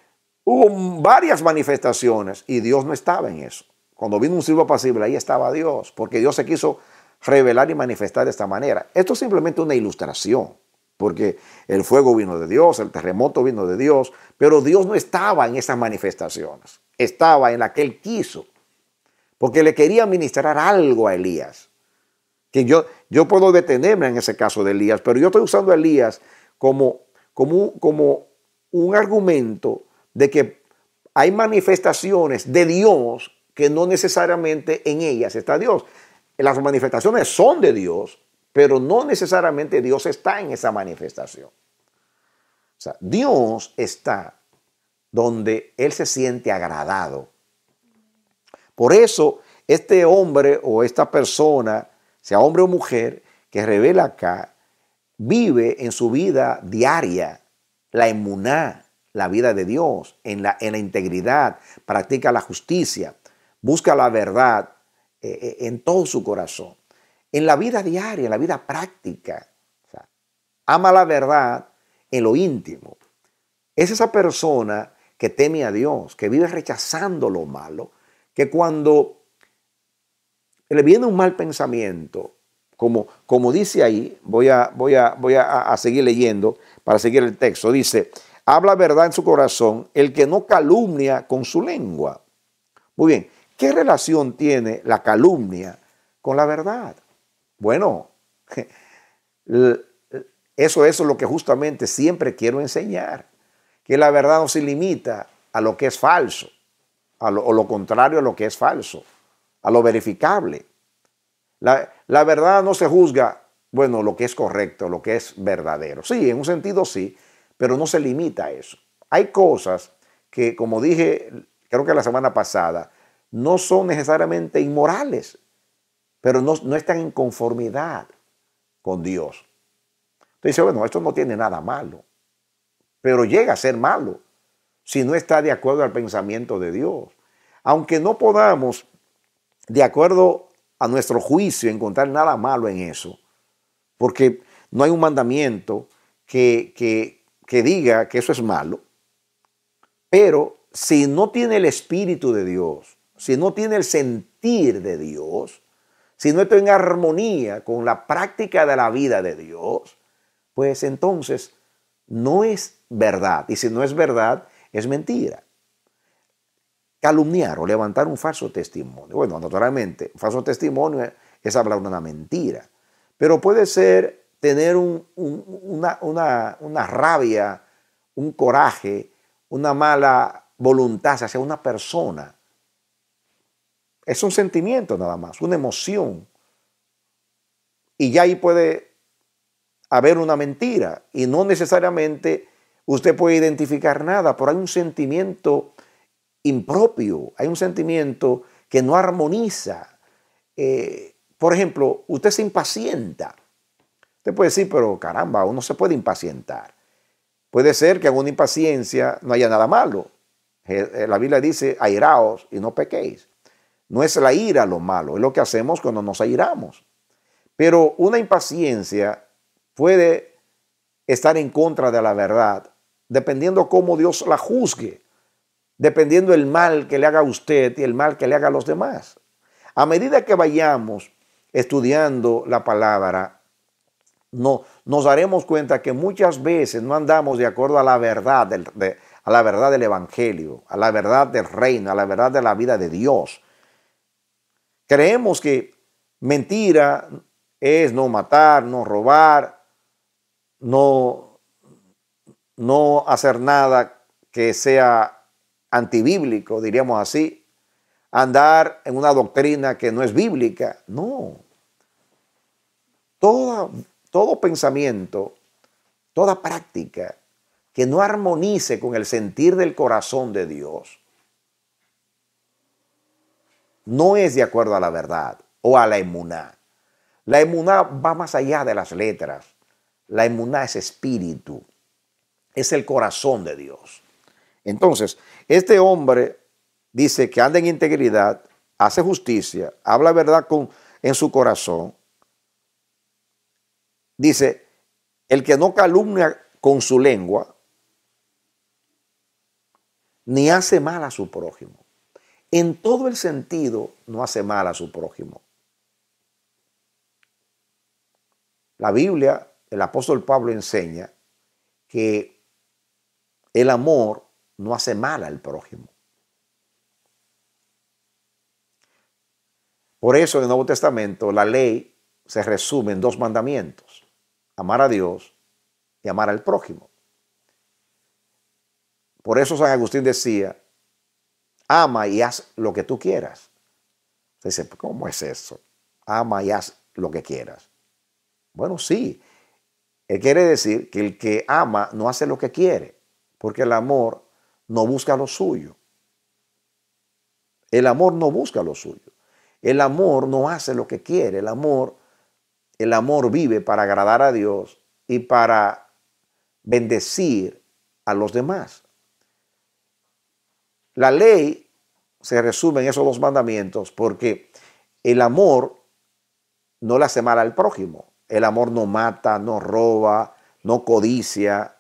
hubo varias manifestaciones y Dios no estaba en eso. Cuando vino un silbo pasible, ahí estaba Dios, porque Dios se quiso revelar y manifestar de esta manera. Esto es simplemente una ilustración, porque el fuego vino de Dios, el terremoto vino de Dios, pero Dios no estaba en esas manifestaciones, estaba en la que él quiso, porque le quería ministrar algo a Elías. Que yo, yo puedo detenerme en ese caso de Elías, pero yo estoy usando a Elías como, como, como un argumento de que hay manifestaciones de Dios que no necesariamente en ellas está Dios las manifestaciones son de Dios, pero no necesariamente Dios está en esa manifestación. Dios está donde Él se siente agradado. Por eso, este hombre o esta persona, sea hombre o mujer, que revela acá, vive en su vida diaria la emuná, la vida de Dios, en la integridad, practica la justicia, busca la verdad eh, eh, en todo su corazón. En la vida diaria, en la vida práctica. ama la verdad en lo íntimo. Es esa persona que teme a Dios, que vive rechazando lo malo, que cuando le viene un mal pensamiento, como, como dice ahí, voy, a, voy, voy a, seguir leyendo para seguir el texto, dice, habla verdad en su corazón el que no calumnia con su lengua. Muy bien, ¿Qué relación tiene la calumnia con la verdad? Bueno, eso, es lo que justamente siempre quiero enseñar, que la verdad no se limita a lo que es falso, o lo contrario a lo que es falso, a lo verificable. La, la, verdad no se juzga, bueno, lo que es correcto, lo que es verdadero. Sí, en un sentido sí, pero no se limita a eso. Hay cosas que, como dije, creo que la semana pasada, no son necesariamente inmorales, pero no, están en conformidad con Dios. Entonces dice, bueno, esto no tiene nada malo, pero llega a ser malo si no está de acuerdo al pensamiento de Dios. Aunque no podamos, de acuerdo a nuestro juicio, encontrar nada malo en eso, porque no hay un mandamiento que, que diga que eso es malo, pero si no tiene el Espíritu de Dios, si no tiene el sentir de Dios, si no está en armonía con la práctica de la vida de Dios, pues entonces no es verdad. Y si no es verdad, es mentira. Calumniar o levantar un falso testimonio. Bueno, naturalmente, un falso testimonio es hablar una mentira. Pero puede ser tener una rabia, un coraje, una mala voluntad hacia una persona es un sentimiento nada más, una emoción. Y ya ahí puede haber una mentira y no necesariamente usted puede identificar nada, pero hay un sentimiento impropio, hay un sentimiento que no armoniza. Eh, por ejemplo, usted se impacienta. Usted puede decir, pero caramba, uno se puede impacientar. Puede ser que en una impaciencia no haya nada malo. Eh, la Biblia dice, airaos y no pequéis. No es la ira lo malo, es lo que hacemos cuando nos airamos. Pero una impaciencia puede estar en contra de la verdad, dependiendo cómo Dios la juzgue, dependiendo el mal que le haga a usted y el mal que le haga a los demás. A medida que vayamos estudiando la palabra, no, nos daremos cuenta que muchas veces no andamos de acuerdo a la verdad a la verdad del Evangelio, a la verdad del reino, a la verdad de la vida de Dios. Creemos que mentira es no matar, no robar, no, no hacer nada que sea antibíblico, diríamos así, andar en una doctrina que no es bíblica. No. todo pensamiento, toda práctica que no armonice con el sentir del corazón de Dios, no es de acuerdo a la verdad o a la emuná. La emuná va más allá de las letras. La emuná es espíritu, es el corazón de Dios. Entonces, este hombre dice que anda en integridad, hace justicia, habla verdad con, en su corazón. Dice, el que no calumnia con su lengua, ni hace mal a su prójimo en todo el sentido no hace mal a su prójimo. La Biblia, el apóstol Pablo enseña que el amor no hace mal al prójimo. Por eso en el Nuevo Testamento la ley se resume en dos mandamientos, amar a Dios y amar al prójimo. Por eso San Agustín decía, ama y haz lo que tú quieras. Dice, pues, ¿cómo es eso? Ama y haz lo que quieras. Bueno, sí. Eh, quiere decir que el que ama no hace lo que quiere, porque el amor no busca lo suyo. El amor no busca lo suyo. El amor no hace lo que quiere. El amor, el amor vive para agradar a Dios y para bendecir a los demás. La ley se resumen esos dos mandamientos porque el amor no le hace mal al prójimo. El amor no mata, no roba, no codicia.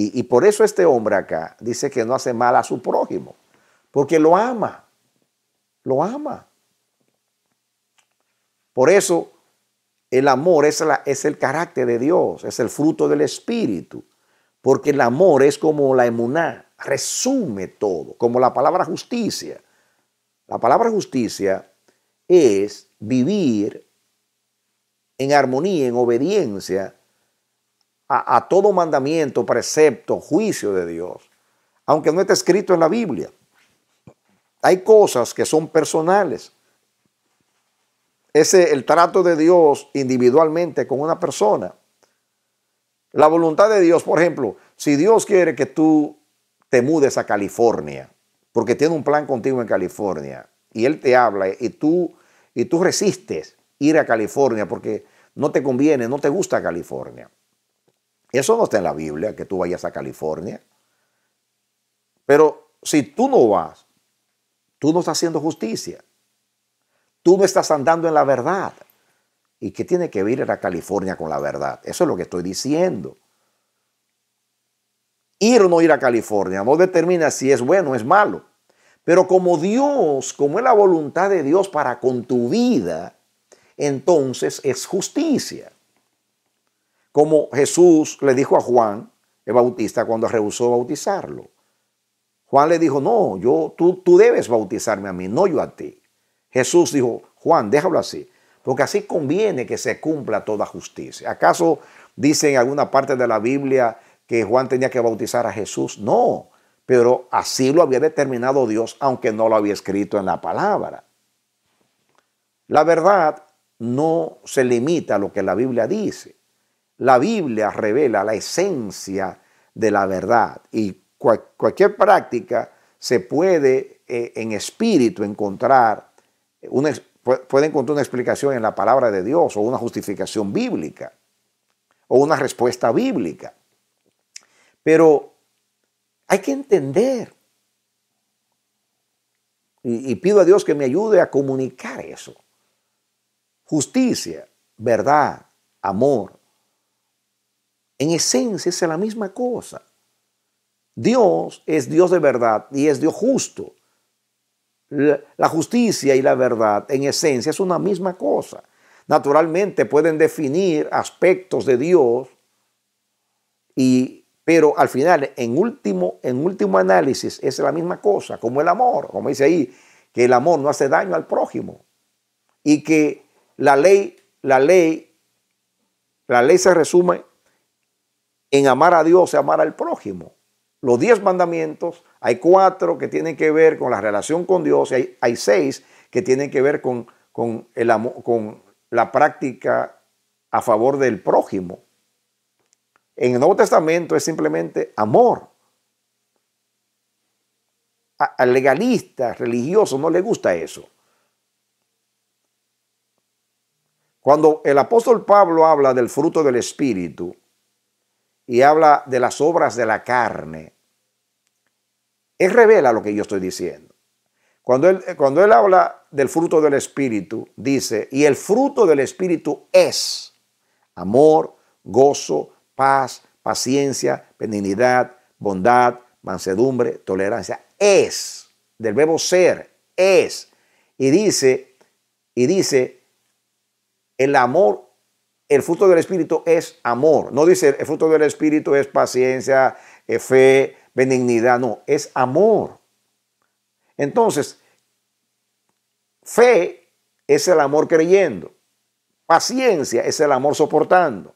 Y, por eso este hombre acá dice que no hace mal a su prójimo, porque lo ama, lo ama. Por eso el amor es, la, es, el carácter de Dios, es el fruto del Espíritu, porque el amor es como la emuná, resume todo, como la palabra justicia. La palabra justicia es vivir en armonía, en obediencia a, todo mandamiento, precepto, juicio de Dios, aunque no esté escrito en la Biblia. Hay cosas que son personales. Ese el trato de Dios individualmente con una persona. La voluntad de Dios, por ejemplo, si Dios quiere que tú te mudes a California, porque tiene un plan contigo en California, y él te habla y tú, y tú resistes ir a California porque no te conviene, no te gusta California. Eso no está en la Biblia, que tú vayas a California. Pero si tú no vas, tú no estás haciendo justicia. Tú no estás andando en la verdad. ¿Y qué tiene que ver a California con la verdad? Eso es lo que estoy diciendo ir o no ir a California, no determina si es bueno o es malo. Pero como Dios, como es la voluntad de Dios para con tu vida, entonces es justicia. Como Jesús le dijo a Juan el Bautista cuando rehusó bautizarlo. Juan le dijo, no, yo, tú, tú debes bautizarme a mí, no yo a ti. Jesús dijo, Juan, déjalo así, porque así conviene que se cumpla toda justicia. ¿Acaso dice en alguna parte de la Biblia que Juan tenía que bautizar a Jesús. No, pero así lo había determinado Dios, aunque no lo había escrito en la palabra. La verdad no se limita a lo que la Biblia dice. La Biblia revela la esencia de la verdad y cualquier práctica se puede eh, en espíritu encontrar una, puede encontrar una explicación en la palabra de Dios o una justificación bíblica o una respuesta bíblica. Pero hay que entender. Y, pido a Dios que me ayude a comunicar eso. Justicia, verdad, amor. En esencia es la misma cosa. Dios es Dios de verdad y es Dios justo. La justicia y la verdad en esencia es una misma cosa. Naturalmente pueden definir aspectos de Dios y pero al final, en último, en último análisis, es la misma cosa, como el amor, como dice ahí, que el amor no hace daño al prójimo y que la ley, la ley, la ley se resume en amar a Dios y amar al prójimo. Los diez mandamientos, hay cuatro que tienen que ver con la relación con Dios y hay, seis que tienen que ver con, con, el, con la práctica a favor del prójimo. En el Nuevo Testamento es simplemente amor. Al legalista, religioso, no le gusta eso. Cuando el apóstol Pablo habla del fruto del Espíritu y habla de las obras de la carne, él revela lo que yo estoy diciendo. Cuando él, cuando él habla del fruto del Espíritu, dice, y el fruto del Espíritu es amor, gozo, paz, paciencia, benignidad, bondad, mansedumbre, tolerancia. Es, del verbo ser, es. Y dice, y dice, el amor, el fruto del Espíritu es amor. No dice, el fruto del Espíritu es paciencia, eh, fe, benignidad, no, es amor. Entonces, fe es el amor creyendo. Paciencia es el amor soportando.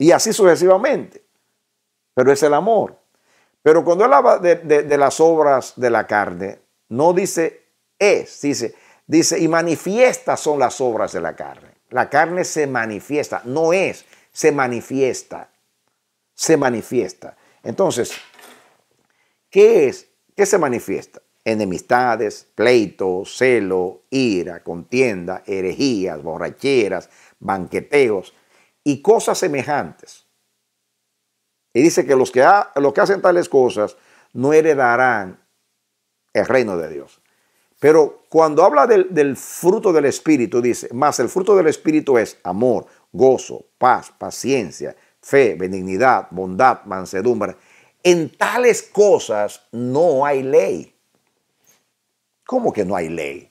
Y así sucesivamente. Pero es el amor. Pero cuando habla de, las obras de la carne, no dice es, dice, dice, y manifiestas son las obras de la carne. La carne se manifiesta, no es, se manifiesta. Se manifiesta. Entonces, ¿qué es? ¿Qué se manifiesta? Enemistades, pleitos, celo, ira, contienda, herejías, borracheras, banqueteos, y cosas semejantes. Y dice que los que, que hacen tales cosas no heredarán el reino de Dios. Pero cuando habla del, del, fruto del Espíritu, dice, más el fruto del Espíritu es amor, gozo, paz, paciencia, fe, benignidad, bondad, mansedumbre. En tales cosas no hay ley. ¿Cómo que no hay ley?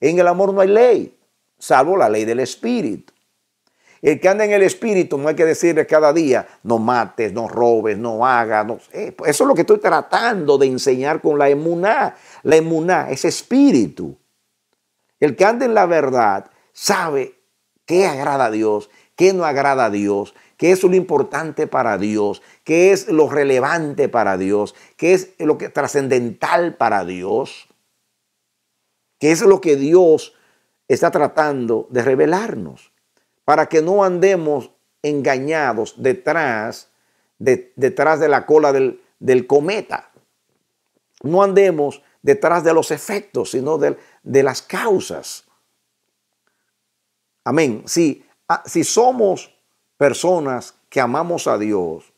En el amor no hay ley, salvo la ley del Espíritu. El que anda en el espíritu, no hay que decirle cada día, no mates, no robes, no hagas. No, eso es lo que estoy tratando de enseñar con la emuná. La emuná es espíritu. El que anda en la verdad sabe qué agrada a Dios, qué no agrada a Dios, qué es lo importante para Dios, qué es lo relevante para Dios, qué es lo que trascendental para Dios, qué es lo que Dios está tratando de revelarnos para que no andemos engañados detrás, de, detrás de la cola del, cometa. No andemos detrás de los efectos, sino de, de las causas. Amén. Si, si somos personas que amamos a Dios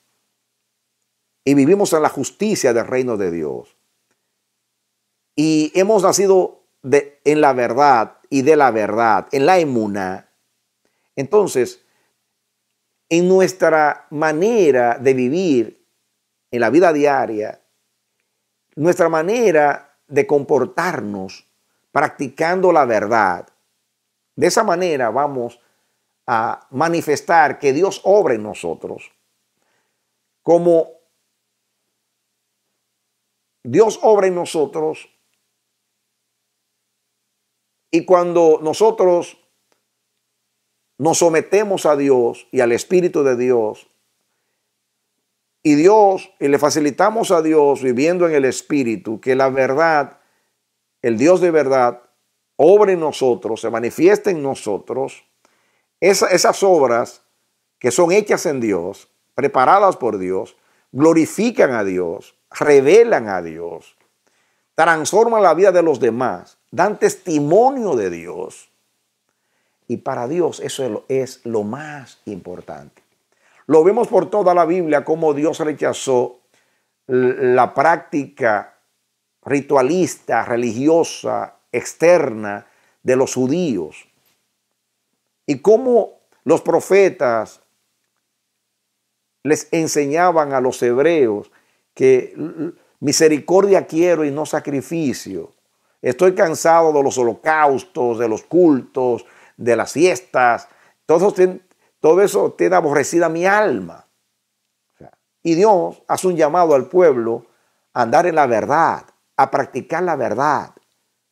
y vivimos en la justicia del reino de Dios y hemos nacido de, en la verdad y de la verdad, en la inmuna, entonces, en nuestra manera de vivir, en la vida diaria, nuestra manera de comportarnos, practicando la verdad, de esa manera vamos a manifestar que Dios obra en nosotros. Como Dios obra en nosotros, y cuando nosotros nos sometemos a Dios y al Espíritu de Dios, y Dios, y le facilitamos a Dios viviendo en el Espíritu, que la verdad, el Dios de verdad, obre en nosotros, se manifieste en nosotros, esas obras que son hechas en Dios, preparadas por Dios, glorifican a Dios, revelan a Dios, transforman la vida de los demás, dan testimonio de Dios. Y para Dios eso es lo más importante. Lo vemos por toda la Biblia cómo Dios rechazó la práctica ritualista, religiosa, externa de los judíos. Y cómo los profetas les enseñaban a los hebreos que misericordia quiero y no sacrificio. Estoy cansado de los holocaustos, de los cultos, de las fiestas, todo, todo eso da aborrecida mi alma. Y Dios hace un llamado al pueblo a andar en la verdad, a practicar la verdad,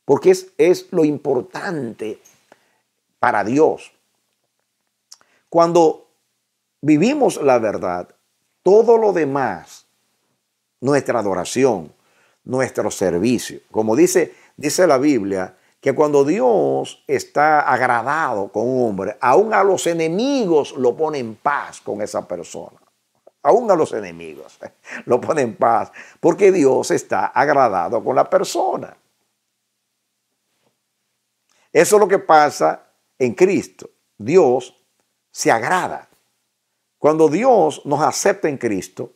porque es, es lo importante para Dios. Cuando vivimos la verdad, todo lo demás, nuestra adoración, nuestro servicio, como dice, dice la Biblia, que cuando Dios está agradado con un hombre, aún a los enemigos lo pone en paz con esa persona. Aún a los enemigos eh, lo pone en paz, porque Dios está agradado con la persona. Eso es lo que pasa en Cristo. Dios se agrada. Cuando Dios nos acepta en Cristo,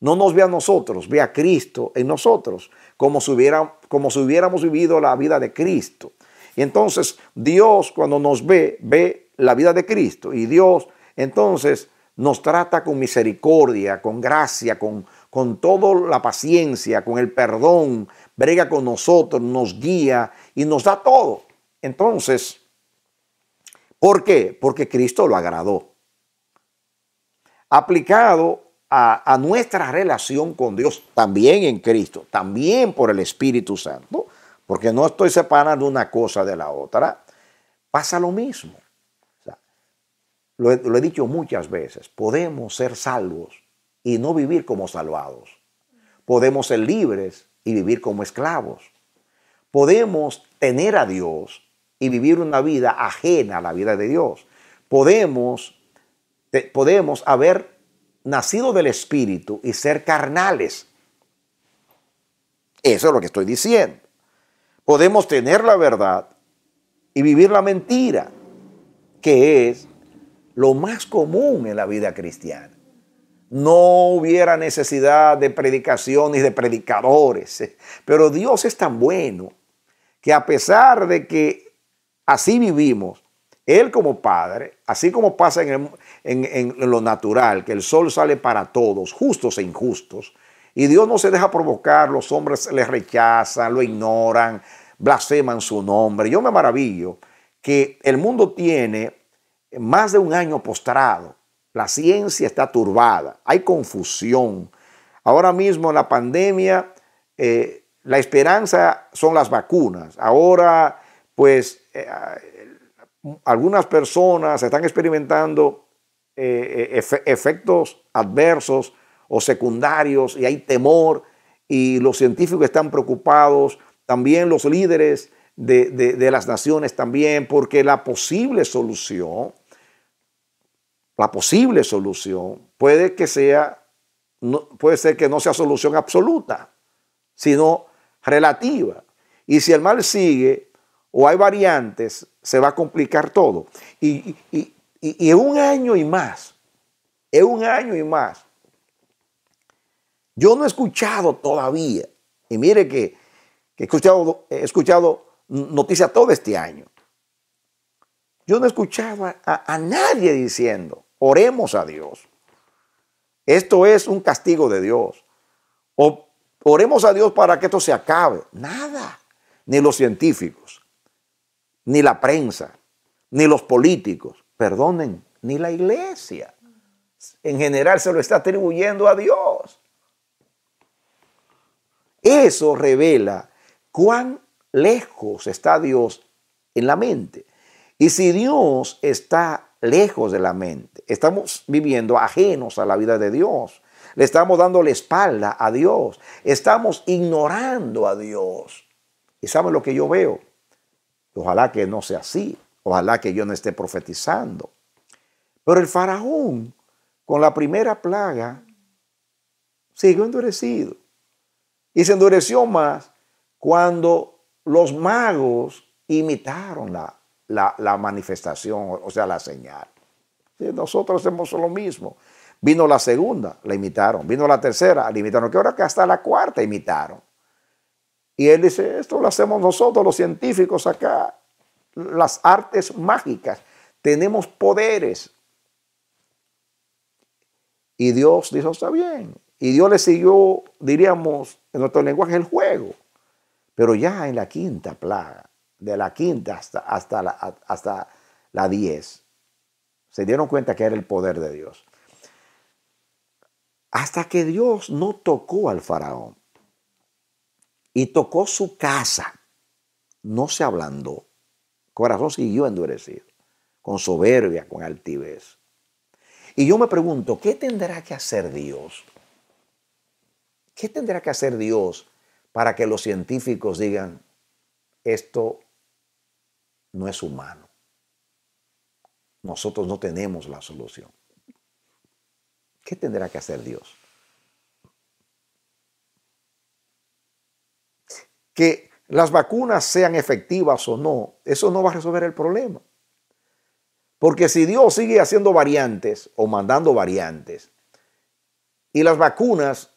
no nos ve a nosotros, ve a Cristo en nosotros como si, hubiera, como si hubiéramos vivido la vida de Cristo. Y entonces Dios cuando nos ve, ve la vida de Cristo. Y Dios entonces nos trata con misericordia, con gracia, con, con toda la paciencia, con el perdón, brega con nosotros, nos guía y nos da todo. Entonces, ¿por qué? Porque Cristo lo agradó. Aplicado a, nuestra relación con Dios, también en Cristo, también por el Espíritu Santo, porque no estoy separando una cosa de la otra, pasa lo mismo. lo, he dicho muchas veces, podemos ser salvos y no vivir como salvados. Podemos ser libres y vivir como esclavos. Podemos tener a Dios y vivir una vida ajena a la vida de Dios. Podemos, podemos haber nacido del Espíritu y ser carnales. Eso es lo que estoy diciendo. Podemos tener la verdad y vivir la mentira, que es lo más común en la vida cristiana. No hubiera necesidad de predicaciones, de predicadores, pero Dios es tan bueno que a pesar de que así vivimos, Él como Padre, así como pasa en el, en, lo natural, que el sol sale para todos, justos e injustos. Y Dios no se deja provocar, los hombres le rechazan, lo ignoran, blasfeman su nombre. Yo me maravillo que el mundo tiene más de un año postrado. La ciencia está turbada, hay confusión. Ahora mismo en la pandemia, eh, la esperanza son las vacunas. Ahora, pues, eh, algunas personas están experimentando eh, eh, efectos adversos o secundarios y hay temor y los científicos están preocupados, también los líderes de, las naciones también, porque la posible solución, la posible solución puede que sea, no, puede ser que no sea solución absoluta, sino relativa. Y si el mal sigue o hay variantes, se va a complicar todo. y, y, es un año y más, es un año y más. Yo no he escuchado todavía, y mire que, he, escuchado, escuchado noticias todo este año. Yo no he escuchado a, a nadie diciendo, oremos a Dios. Esto es un castigo de Dios. O oremos a Dios para que esto se acabe. Nada. Ni los científicos, ni la prensa, ni los políticos perdonen, ni la iglesia. En general se lo está atribuyendo a Dios. Eso revela cuán lejos está Dios en la mente. Y si Dios está lejos de la mente, estamos viviendo ajenos a la vida de Dios, le estamos dando la espalda a Dios, estamos ignorando a Dios. ¿Y saben lo que yo veo? Ojalá que no sea así. Ojalá que yo no esté profetizando. Pero el faraón, con la primera plaga, siguió endurecido. Y se endureció más cuando los magos imitaron la, manifestación, o sea, la señal. Nosotros hacemos lo mismo. Vino la segunda, la imitaron. Vino la tercera, la imitaron. Que ahora que hasta la cuarta imitaron. Y él dice, esto lo hacemos nosotros, los científicos acá las artes mágicas, tenemos poderes. Y Dios dijo, está bien. Y Dios le siguió, diríamos, en nuestro lenguaje, el juego. Pero ya en la quinta plaga, de la quinta hasta, hasta, la, hasta la diez, se dieron cuenta que era el poder de Dios. Hasta que Dios no tocó al faraón y tocó su casa, no se ablandó corazón siguió endurecido, con soberbia, con altivez. Y yo me pregunto, ¿qué tendrá que hacer Dios? ¿Qué tendrá que hacer Dios para que los científicos digan, esto no es humano? Nosotros no tenemos la solución. ¿Qué tendrá que hacer Dios? Que las vacunas sean efectivas o no, eso no va a resolver el problema. Porque si Dios sigue haciendo variantes o mandando variantes, y las vacunas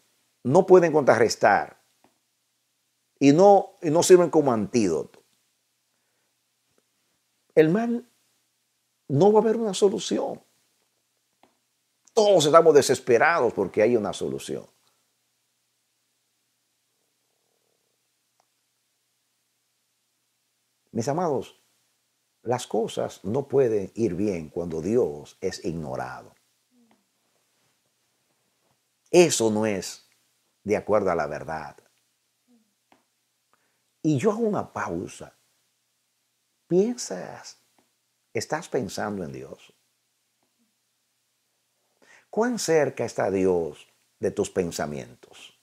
no pueden contrarrestar y no, no sirven como antídoto, el mal no va a haber una solución. Todos estamos desesperados porque hay una solución. Mis amados, las cosas no pueden ir bien cuando Dios es ignorado. Eso no es de acuerdo a la verdad. Y yo hago una pausa. Piensas, estás pensando en Dios. ¿Cuán cerca está Dios de tus pensamientos?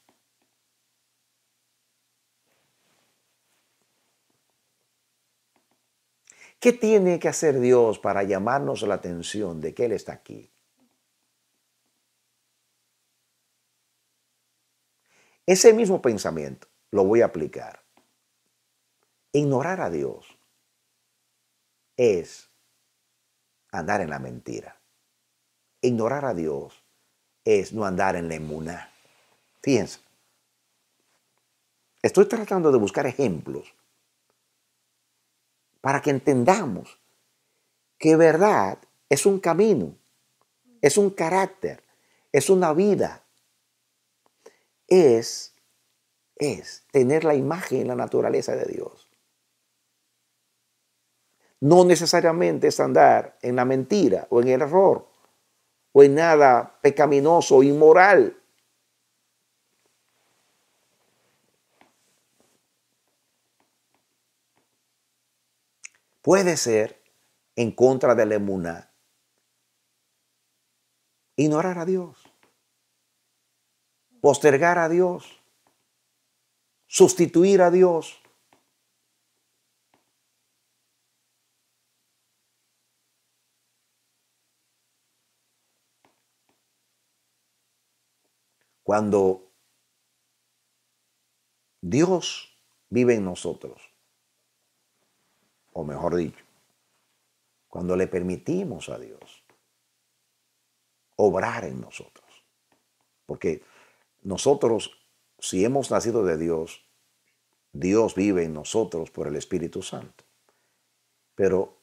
¿Qué tiene que hacer Dios para llamarnos la atención de que Él está aquí? Ese mismo pensamiento lo voy a aplicar. Ignorar a Dios es andar en la mentira. Ignorar a Dios es no andar en la emuná. Fíjense. Estoy tratando de buscar ejemplos para que entendamos que verdad es un camino, es un carácter, es una vida, es, es tener la imagen y la naturaleza de Dios. No necesariamente es andar en la mentira o en el error o en nada pecaminoso o inmoral puede ser en contra de la emuná. Ignorar a Dios. Postergar a Dios. Sustituir a Dios. Cuando Dios vive en nosotros, o mejor dicho, cuando le permitimos a Dios obrar en nosotros. Porque nosotros, si hemos nacido de Dios, Dios vive en nosotros por el Espíritu Santo. Pero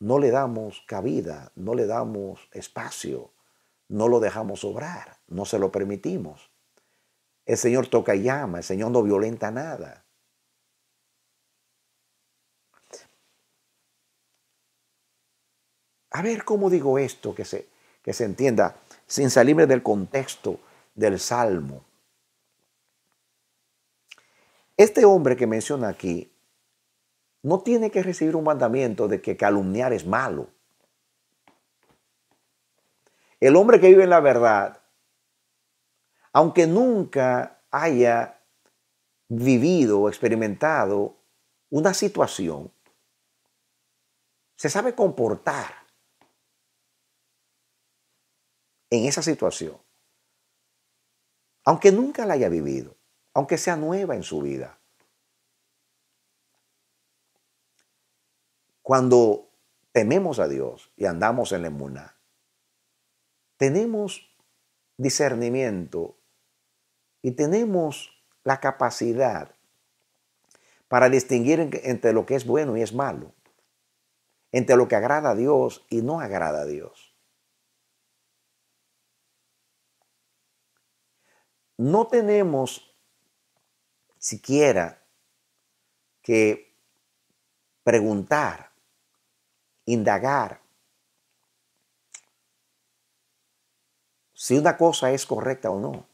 no le damos cabida, no le damos espacio, no lo dejamos obrar, no se lo permitimos. El Señor toca y llama, el Señor no violenta nada. A ver cómo digo esto, que se, que se entienda, sin salirme del contexto del Salmo. Este hombre que menciona aquí no tiene que recibir un mandamiento de que calumniar es malo. El hombre que vive en la verdad, aunque nunca haya vivido o experimentado una situación, se sabe comportar. en esa situación, aunque nunca la haya vivido, aunque sea nueva en su vida. Cuando tememos a Dios y andamos en la inmunidad, tenemos discernimiento y tenemos la capacidad para distinguir entre lo que es bueno y es malo, entre lo que agrada a Dios y no agrada a Dios. no tenemos siquiera que preguntar, indagar si una cosa es correcta o no.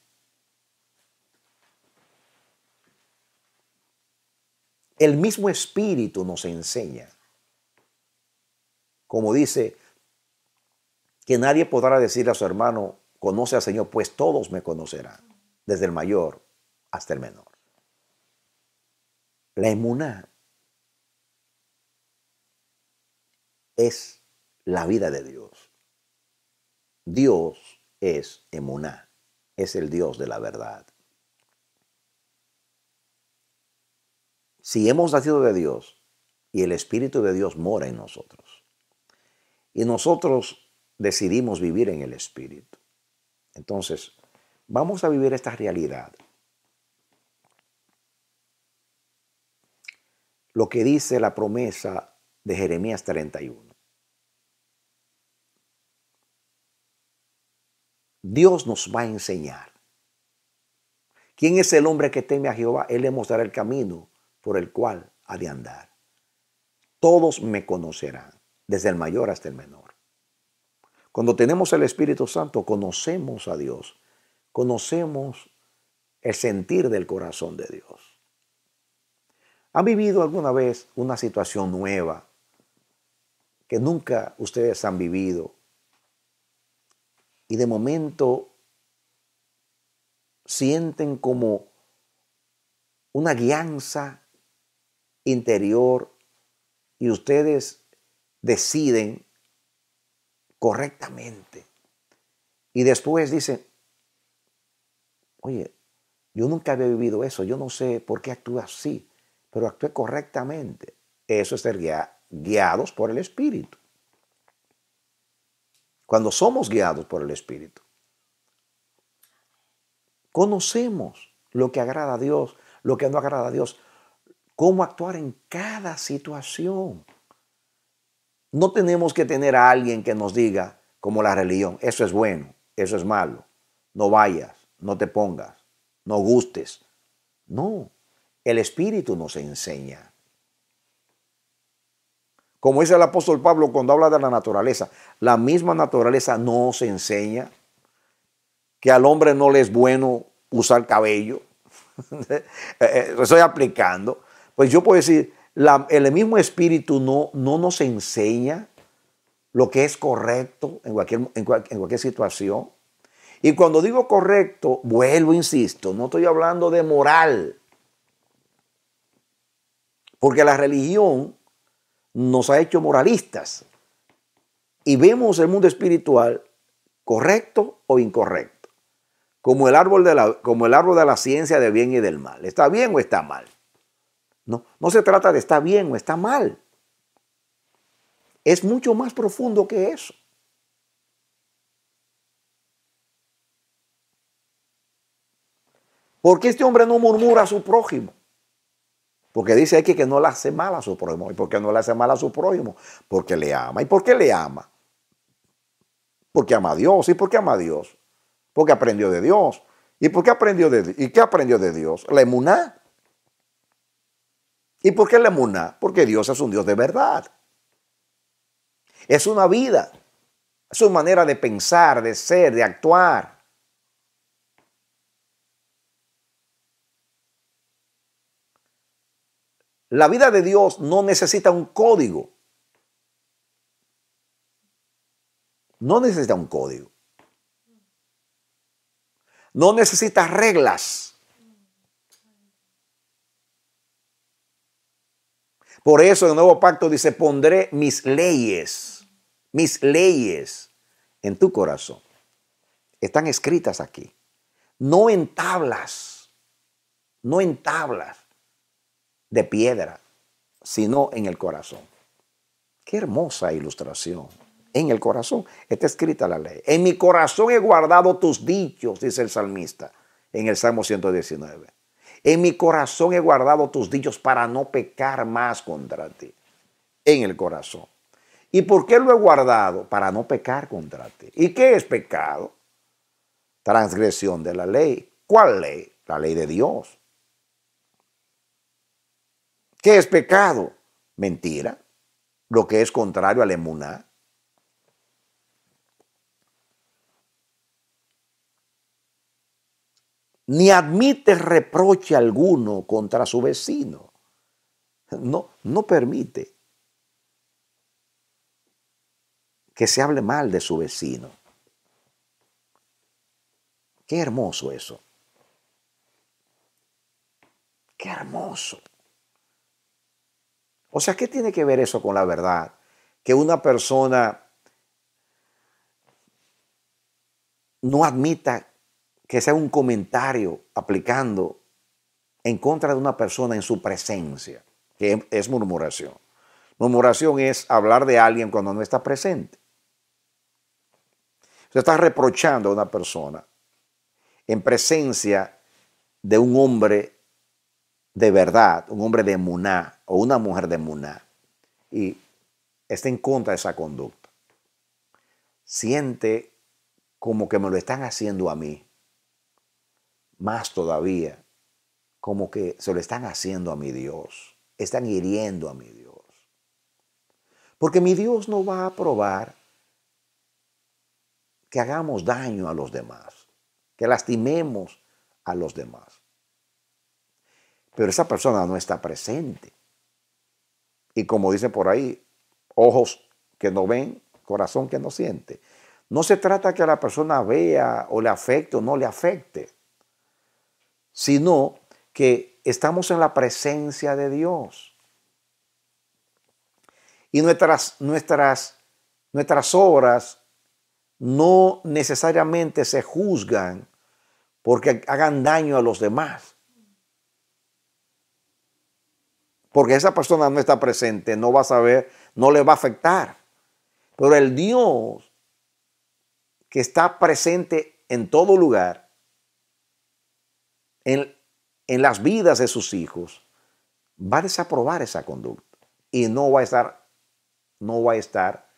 El mismo espíritu nos enseña, como dice, que nadie podrá decir a su hermano, conoce al Señor, pues todos me conocerán desde el mayor hasta el menor. La emuná es la vida de Dios. Dios es emuná, es el Dios de la verdad. Si hemos nacido de Dios y el Espíritu de Dios mora en nosotros, y nosotros decidimos vivir en el Espíritu, entonces Vamos a vivir esta realidad. Lo que dice la promesa de Jeremías 31. Dios nos va a enseñar. ¿Quién es el hombre que teme a Jehová? Él le mostrará el camino por el cual ha de andar. Todos me conocerán, desde el mayor hasta el menor. Cuando tenemos el Espíritu Santo, conocemos a Dios conocemos el sentir del corazón de Dios. ¿Han vivido alguna vez una situación nueva que nunca ustedes han vivido y de momento sienten como una guianza interior y ustedes deciden correctamente. Y después dicen, oye, yo nunca había vivido eso, yo no sé por qué actúe así, pero actúe correctamente. Eso es ser guiados por el Espíritu. Cuando somos guiados por el Espíritu, conocemos lo que agrada a Dios, lo que no agrada a Dios, cómo actuar en cada situación. No tenemos que tener a alguien que nos diga, como la religión, eso es bueno, eso es malo, no vayas, no te pongas, no gustes. No, el Espíritu nos enseña. Como dice el apóstol Pablo cuando habla de la naturaleza, la misma naturaleza nos enseña que al hombre no le es bueno usar cabello. Eh, eh, estoy aplicando. Pues yo puedo decir, el mismo espíritu no, no nos enseña lo que es correcto en cualquier, en cualquier situación. Y cuando digo correcto, vuelvo, insisto, no estoy hablando de moral. Porque la religión nos ha hecho moralistas. Y vemos el mundo espiritual correcto o incorrecto. Como el árbol de la, como el árbol de la ciencia de bien y del mal. ¿Está bien o está mal? No, no se trata de está bien o está mal. Es mucho más profundo que eso. ¿Por qué este hombre no murmura a su prójimo? Porque dice aquí que no le hace mal a su prójimo. ¿Y por qué no le hace mal a su prójimo? Porque le ama. ¿Y por qué le ama? Porque ama a Dios. ¿Y por qué ama a Dios? Porque aprendió de Dios. ¿Y por qué aprendió de ¿Y qué aprendió de Dios? La emuná. ¿Y por qué la emuná? Porque Dios es un Dios de verdad. Es una vida. Es su manera de pensar, de ser, de actuar. La vida de Dios no necesita un código. No necesita un código. No necesita reglas. Por eso el nuevo pacto dice, pondré mis leyes, mis leyes en tu corazón. Están escritas aquí. No en tablas, no en tablas de piedra, sino en el corazón. Qué hermosa ilustración. En el corazón está escrita la ley. En mi corazón he guardado tus dichos, dice el salmista en el Salmo 119. En mi corazón he guardado tus dichos para no pecar más contra ti. En el corazón. ¿Y por qué lo he guardado? Para no pecar contra ti. ¿Y qué es pecado? Transgresión de la ley. ¿Cuál ley? La ley de Dios. ¿Qué es pecado? Mentira, lo que es contrario la emuná. Ni admite reproche alguno contra su vecino. No, no permite que se hable mal de su vecino. Qué hermoso eso. Qué hermoso. O sea, ¿qué tiene que ver eso con la verdad? Que una persona no admita que sea un comentario aplicando en contra de una persona en su presencia, que es murmuración. Murmuración es hablar de alguien cuando no está presente. Se está reprochando a una persona en presencia de un hombre de verdad, un hombre de Muná o una mujer de Muná y está en contra de esa conducta, siente como que me lo están haciendo a mí, más todavía, como que se lo están haciendo a mi Dios, están hiriendo a mi Dios. Porque mi Dios no va a aprobar que hagamos daño a los demás, que lastimemos a los demás pero esa persona no está presente. Y como dice por ahí, ojos que no ven, corazón que no siente. No se trata que a la persona vea o le afecte o no le afecte, sino que estamos en la presencia de Dios. Y nuestras, nuestras, nuestras obras no necesariamente se juzgan porque hagan daño a los demás porque esa persona no está presente, no va a saber, no le va a afectar. Pero el Dios que está presente en todo lugar, en, en las vidas de sus hijos, va a desaprobar esa conducta y no va a estar, no va a estar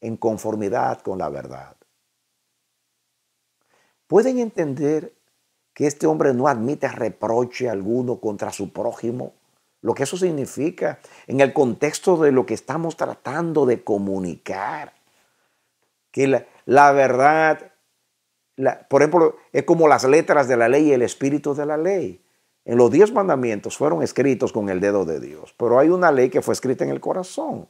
en conformidad con la verdad. ¿Pueden entender que este hombre no admite reproche alguno contra su prójimo? lo que eso significa en el contexto de lo que estamos tratando de comunicar. Que la, verdad, por ejemplo, es como las letras de la ley y el espíritu de la ley. En los diez mandamientos fueron escritos con el dedo de Dios, pero hay una ley que fue escrita en el corazón.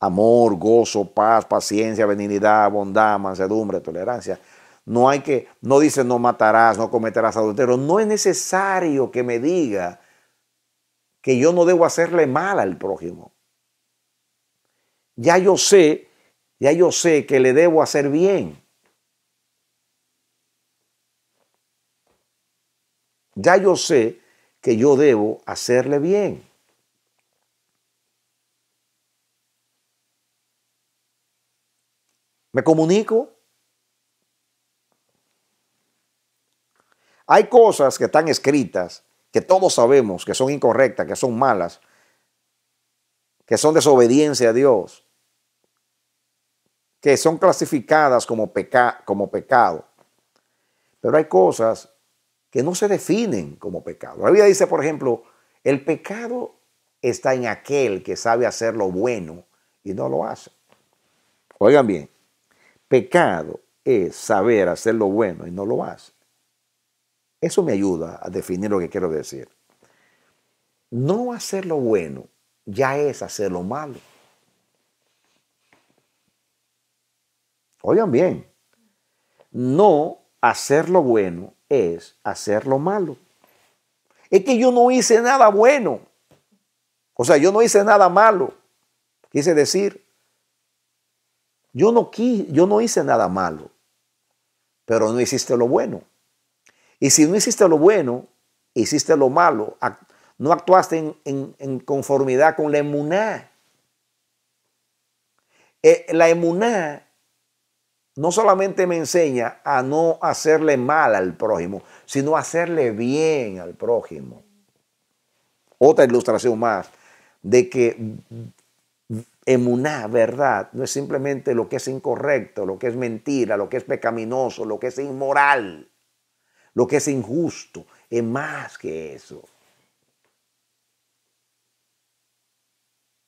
Amor, gozo, paz, paciencia, benignidad, bondad, mansedumbre, tolerancia. No hay que, no dice no matarás, no cometerás adulterio. No es necesario que me diga que yo no debo hacerle mal al prójimo. Ya yo sé, ya yo sé que le debo hacer bien. Ya yo sé que yo debo hacerle bien. ¿Me comunico? Hay cosas que están escritas que todos sabemos que son incorrectas, que son malas, que son desobediencia a Dios, que son clasificadas como, como pecado. Pero hay cosas que no se definen como pecado. La Biblia dice, por ejemplo, el pecado está en aquel que sabe hacer lo bueno y no lo hace. Oigan bien, pecado es saber hacer lo bueno y no lo hace. Eso me ayuda a definir lo que quiero decir. No hacer lo bueno ya es hacer lo malo. Oigan bien, no hacer lo bueno es hacer lo malo. Es que yo no hice nada bueno. O sea, yo no hice nada malo. Quise decir, yo no, quise, yo no hice nada malo, pero no hiciste lo bueno. Y si no hiciste lo bueno, hiciste lo malo, no actuaste en, conformidad con la emuná. Eh, la emuná no solamente me enseña a no hacerle mal al prójimo, sino a hacerle bien al prójimo. Otra ilustración más de que emuná, verdad, no es simplemente lo que es incorrecto, lo que es mentira, lo que es pecaminoso, lo que es inmoral lo que es injusto, es más que eso.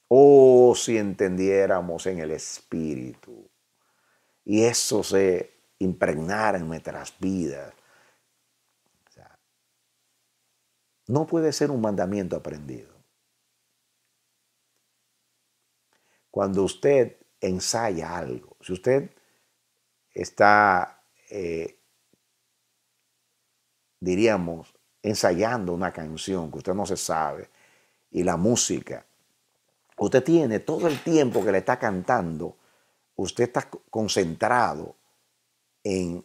O oh, si entendiéramos en el Espíritu y eso se impregnara en nuestras vidas. no puede ser un mandamiento aprendido. Cuando usted ensaya algo, si usted está eh, diríamos, ensayando una canción que usted no se sabe, y la música, usted tiene todo el tiempo que le está cantando, usted está concentrado en,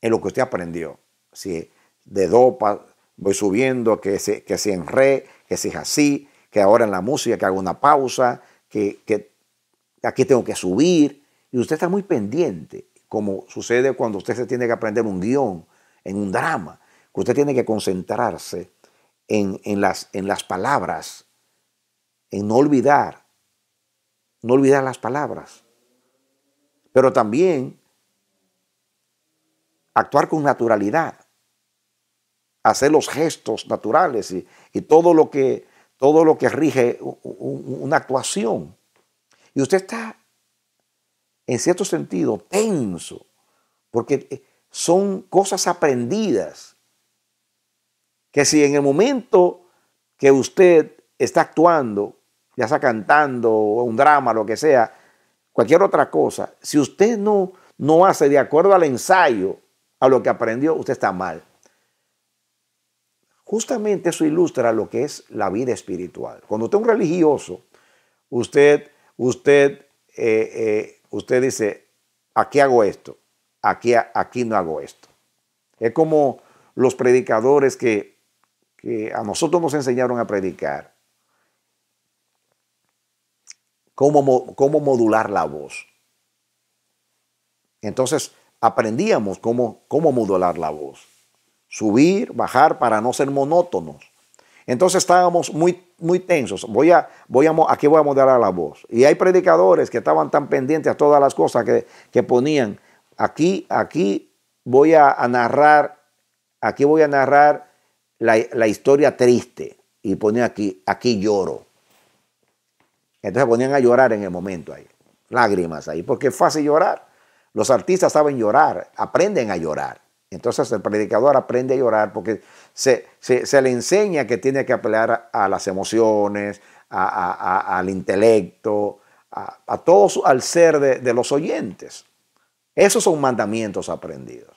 en lo que usted aprendió. Si de dopa voy subiendo, que si, que en re, que si es así, que ahora en la música, que hago una pausa, que, que aquí tengo que subir. Y usted está muy pendiente, como sucede cuando usted se tiene que aprender un guión en un drama, que usted tiene que concentrarse en, las, en las palabras, en no olvidar, no olvidar las palabras, pero también actuar con naturalidad, hacer los gestos naturales y, todo, lo que, todo lo que rige una actuación. Y usted está, en cierto sentido, tenso, porque eh, son cosas aprendidas. Que si en el momento que usted está actuando, ya sea cantando, un drama, lo que sea, cualquier otra cosa, si usted no, no hace de acuerdo al ensayo, a lo que aprendió, usted está mal. Justamente eso ilustra lo que es la vida espiritual. Cuando usted es un religioso, usted, usted, eh, eh, usted dice, ¿a qué hago esto? aquí, aquí no hago esto. Es como los predicadores que, a nosotros nos enseñaron a predicar, cómo, cómo modular la voz. Entonces aprendíamos cómo, cómo modular la voz, subir, bajar para no ser monótonos. Entonces estábamos muy, muy tensos. Voy a, voy a, aquí voy a modular la voz. Y hay predicadores que estaban tan pendientes a todas las cosas que, que ponían Aquí, aquí voy a, narrar, aquí voy a narrar la, historia triste y ponía aquí, aquí lloro. Entonces ponían a llorar en el momento ahí, lágrimas ahí, porque es fácil llorar. Los artistas saben llorar, aprenden a llorar. Entonces el predicador aprende a llorar porque se, le enseña que tiene que apelar a, las emociones, al intelecto, a, todo al ser de los oyentes. Esos son mandamientos aprendidos.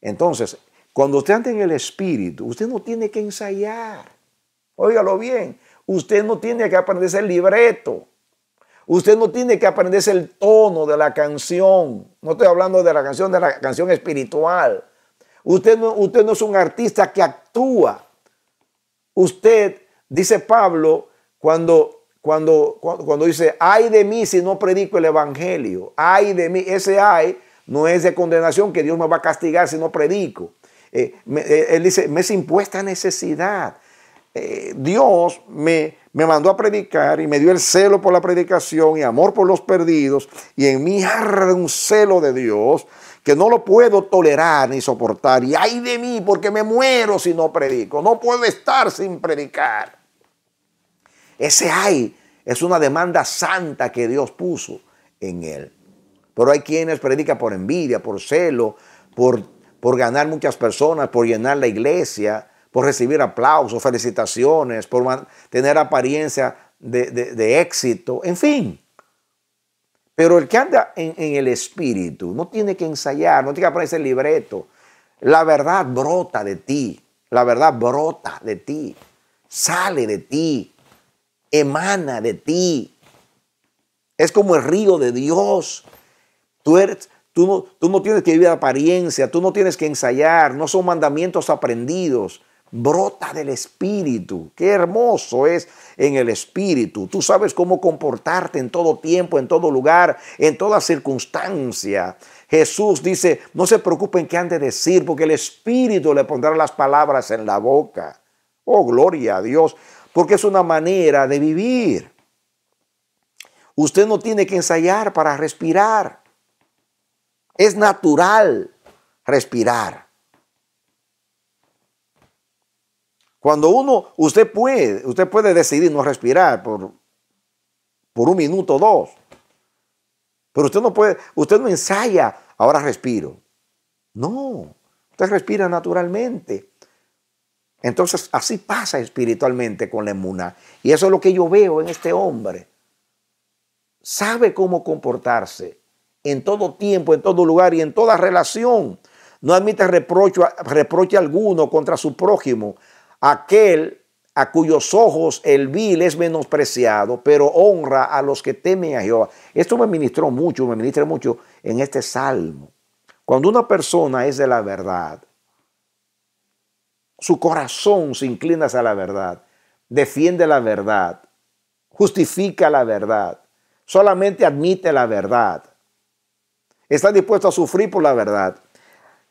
Entonces, cuando usted anda en el Espíritu, usted no tiene que ensayar. Óigalo bien. Usted no tiene que aprenderse el libreto. Usted no tiene que aprenderse el tono de la canción. No estoy hablando de la canción, de la canción espiritual. Usted no, usted no es un artista que actúa. Usted, dice Pablo, cuando cuando, cuando dice, ay de mí si no predico el Evangelio, ay de mí, ese ay no es de condenación que Dios me va a castigar si no predico. Eh, eh, él dice, me es impuesta necesidad. Eh, Dios me, me mandó a predicar y me dio el celo por la predicación y amor por los perdidos y en mí arde un celo de Dios que no lo puedo tolerar ni soportar. Y ay de mí porque me muero si no predico. No puedo estar sin predicar. Ese hay es una demanda santa que Dios puso en él. Pero hay quienes predican por envidia, por celo, por, por ganar muchas personas, por llenar la iglesia, por recibir aplausos, felicitaciones, por tener apariencia de, éxito, en fin. Pero el que anda en, en, el espíritu no tiene que ensayar, no tiene que aprender el libreto. La verdad brota de ti, la verdad brota de ti, sale de ti, emana de ti. Es como el río de Dios. Tú, eres, tú, no, tú no tienes que vivir apariencia, tú no tienes que ensayar, no son mandamientos aprendidos. Brota del Espíritu. Qué hermoso es en el Espíritu. Tú sabes cómo comportarte en todo tiempo, en todo lugar, en toda circunstancia. Jesús dice, no se preocupen qué han de decir, porque el Espíritu le pondrá las palabras en la boca. Oh, gloria a Dios porque es una manera de vivir. Usted no tiene que ensayar para respirar. Es natural respirar. Cuando uno, usted puede, usted puede decidir no respirar por, por un minuto o dos. Pero usted no puede, usted no ensaya, ahora respiro. No, usted respira naturalmente. Entonces, así pasa espiritualmente con la emuna. Y eso es lo que yo veo en este hombre. Sabe cómo comportarse en todo tiempo, en todo lugar y en toda relación. No admite reproche, reproche alguno contra su prójimo, aquel a cuyos ojos el vil es menospreciado, pero honra a los que temen a Jehová. Esto me ministró mucho, me ministra mucho en este salmo. Cuando una persona es de la verdad, su corazón se inclina hacia la verdad, defiende la verdad, justifica la verdad, solamente admite la verdad. Está dispuesto a sufrir por la verdad.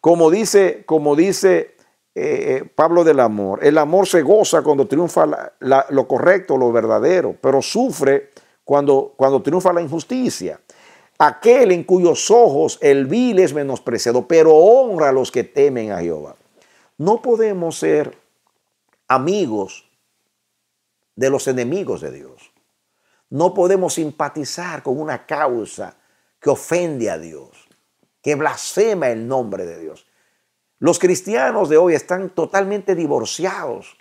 Como dice, como dice eh, eh, Pablo del amor, el amor se goza cuando triunfa lo correcto, lo verdadero, pero sufre cuando, cuando triunfa la injusticia. Aquel en cuyos ojos el vil es menospreciado, pero honra a los que temen a Jehová. No podemos ser amigos de los enemigos de Dios. No podemos simpatizar con una causa que ofende a Dios, que blasfema el nombre de Dios. Los cristianos de hoy están totalmente divorciados.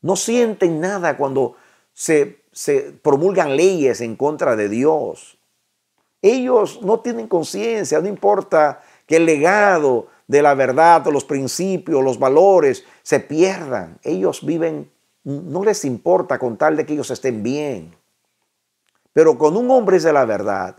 No sienten nada cuando se, promulgan leyes en contra de Dios. Ellos no tienen conciencia, no importa que el legado de la verdad, de los principios, los valores, se pierdan. Ellos viven, no les importa con tal de que ellos estén bien. Pero con un hombre de la verdad,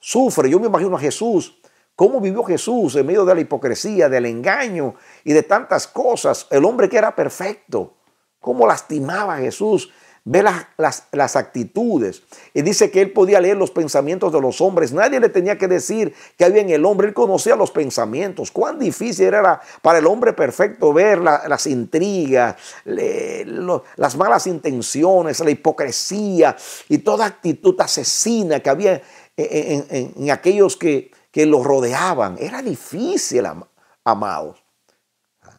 sufre. Yo me imagino a Jesús, cómo vivió Jesús en medio de la hipocresía, del engaño y de tantas cosas. El hombre que era perfecto, cómo lastimaba a Jesús ve las, actitudes. Y dice que él podía leer los pensamientos de los hombres. Nadie le tenía que decir que había en el hombre. Él conocía los pensamientos. Cuán difícil era para el hombre perfecto ver las intrigas, las malas intenciones, la hipocresía y toda actitud asesina que había en, aquellos que, que rodeaban. Era difícil, amados. ¿Ah?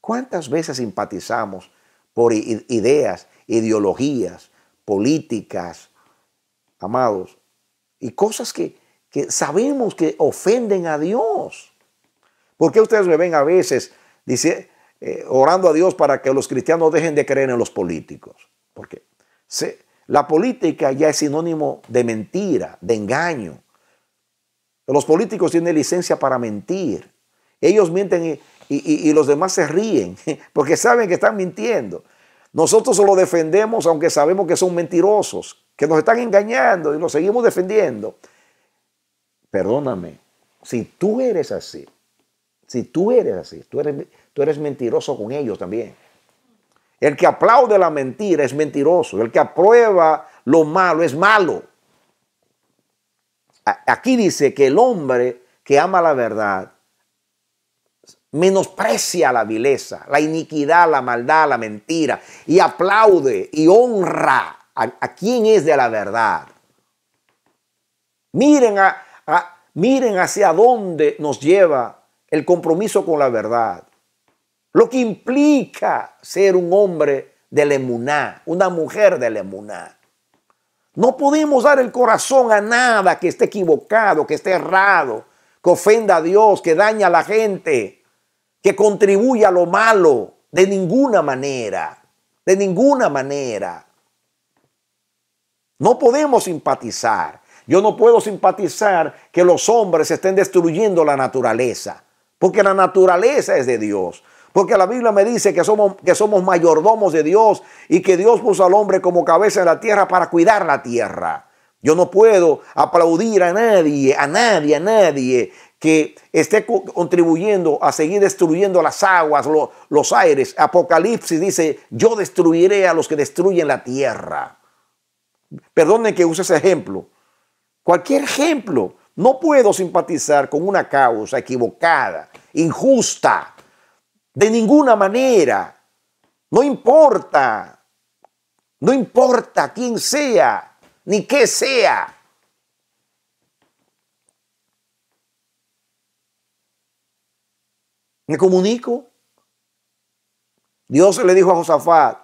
¿Cuántas veces simpatizamos por ideas ideologías, políticas, amados, y cosas que, sabemos que ofenden a Dios. ¿Por qué ustedes me ven a veces dice, eh, orando a Dios para que los cristianos dejen de creer en los políticos? Porque la política ya es sinónimo de mentira, de engaño. Los políticos tienen licencia para mentir. Ellos mienten y los demás se ríen porque saben que están mintiendo. Nosotros lo defendemos aunque sabemos que son mentirosos, que nos están engañando y lo seguimos defendiendo. Perdóname, si tú eres así, si tú eres así, tú eres, tú eres mentiroso con ellos también. El que aplaude la mentira es mentiroso, el que aprueba lo malo es malo. Aquí dice que el hombre que ama la verdad menosprecia la vileza, la iniquidad, la maldad, la mentira, y aplaude y honra a, quien es de la verdad. Miren, a, miren hacia dónde nos lleva el compromiso con la verdad, lo que implica ser un hombre de Lemuná, una mujer de Lemuná. No podemos dar el corazón a nada que esté equivocado, que esté errado, que ofenda a Dios, que daña a la gente que contribuya a lo malo, de ninguna manera, de ninguna manera. No podemos simpatizar. Yo no puedo simpatizar que los hombres estén destruyendo la naturaleza, porque la naturaleza es de Dios. Porque la Biblia me dice que somos, que somos mayordomos de Dios y que Dios puso al hombre como cabeza en la tierra para cuidar la tierra. Yo no puedo aplaudir a nadie, a nadie, a nadie que esté contribuyendo a seguir destruyendo las aguas, los aires. Apocalipsis dice, yo destruiré a los que destruyen la tierra. Perdone que use ese ejemplo. Cualquier ejemplo. No puedo simpatizar con una causa equivocada, injusta, de ninguna manera. No importa, no importa quién sea, ni qué sea. Me comunico. Dios le dijo a Josafat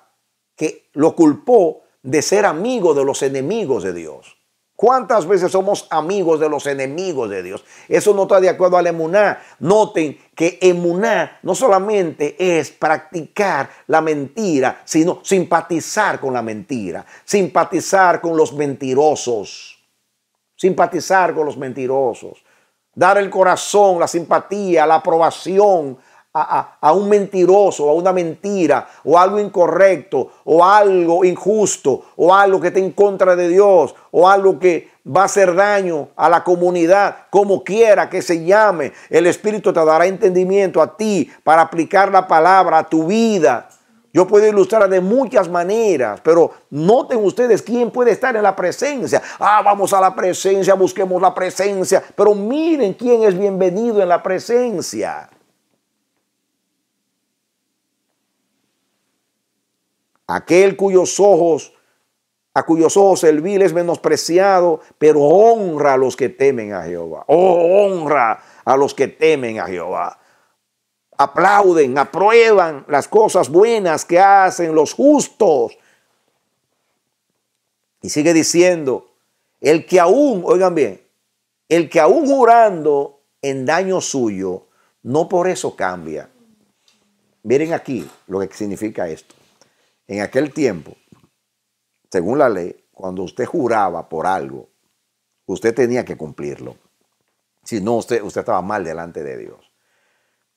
que lo culpó de ser amigo de los enemigos de Dios. ¿Cuántas veces somos amigos de los enemigos de Dios? Eso no está de acuerdo al emuná. Noten que emuná no solamente es practicar la mentira, sino simpatizar con la mentira, simpatizar con los mentirosos, simpatizar con los mentirosos dar el corazón, la simpatía, la aprobación a, a, un mentiroso, a una mentira, o algo incorrecto, o algo injusto, o algo que esté en contra de Dios, o algo que va a hacer daño a la comunidad, como quiera que se llame. El Espíritu te dará entendimiento a ti para aplicar la palabra a tu vida. Yo puedo ilustrar de muchas maneras, pero noten ustedes quién puede estar en la presencia. Ah, vamos a la presencia, busquemos la presencia, pero miren quién es bienvenido en la presencia. Aquel cuyos ojos, a cuyos ojos el vil es menospreciado, pero honra a los que temen a Jehová. Oh, honra a los que temen a Jehová aplauden, aprueban las cosas buenas que hacen los justos. Y sigue diciendo, el que aún, oigan bien, el que aún jurando en daño suyo, no por eso cambia. Miren aquí lo que significa esto. En aquel tiempo, según la ley, cuando usted juraba por algo, usted tenía que cumplirlo. Si no, usted, usted estaba mal delante de Dios.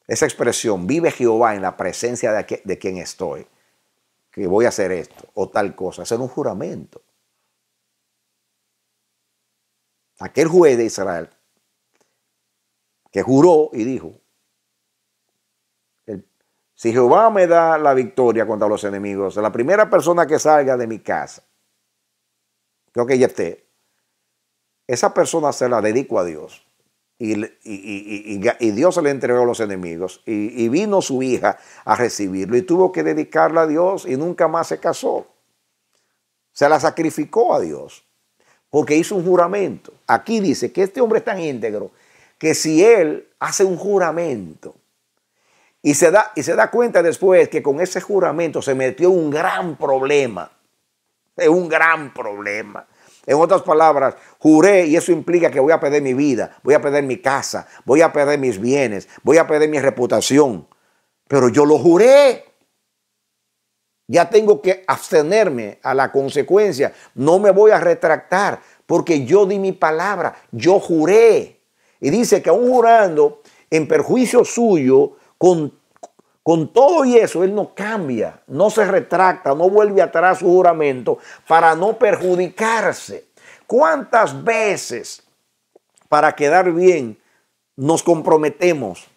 Esa expresión, vive Jehová en la presencia de, quien estoy, que voy a hacer esto o tal cosa, hacer un juramento. Aquel juez de Israel que juró y dijo, si Jehová me da la victoria contra los enemigos, la primera persona que salga de mi casa, creo que ya esté, esa persona se la dedico a Dios. Y, Dios le entregó a los enemigos y, vino su hija a recibirlo y tuvo que dedicarla a Dios y nunca más se casó. Se la sacrificó a Dios porque hizo un juramento. Aquí dice que este hombre es tan íntegro que si él hace un juramento y se da, y se da cuenta después que con ese juramento se metió un gran problema, es un gran problema en otras palabras, juré y eso implica que voy a perder mi vida, voy a perder mi casa, voy a perder mis bienes, voy a perder mi reputación. Pero yo lo juré. Ya tengo que abstenerme a la consecuencia. No me voy a retractar porque yo di mi palabra, yo juré. Y dice que aún jurando en perjuicio suyo, con con todo y eso, él no cambia, no se retracta, no vuelve atrás su juramento para no perjudicarse. ¿Cuántas veces para quedar bien nos comprometemos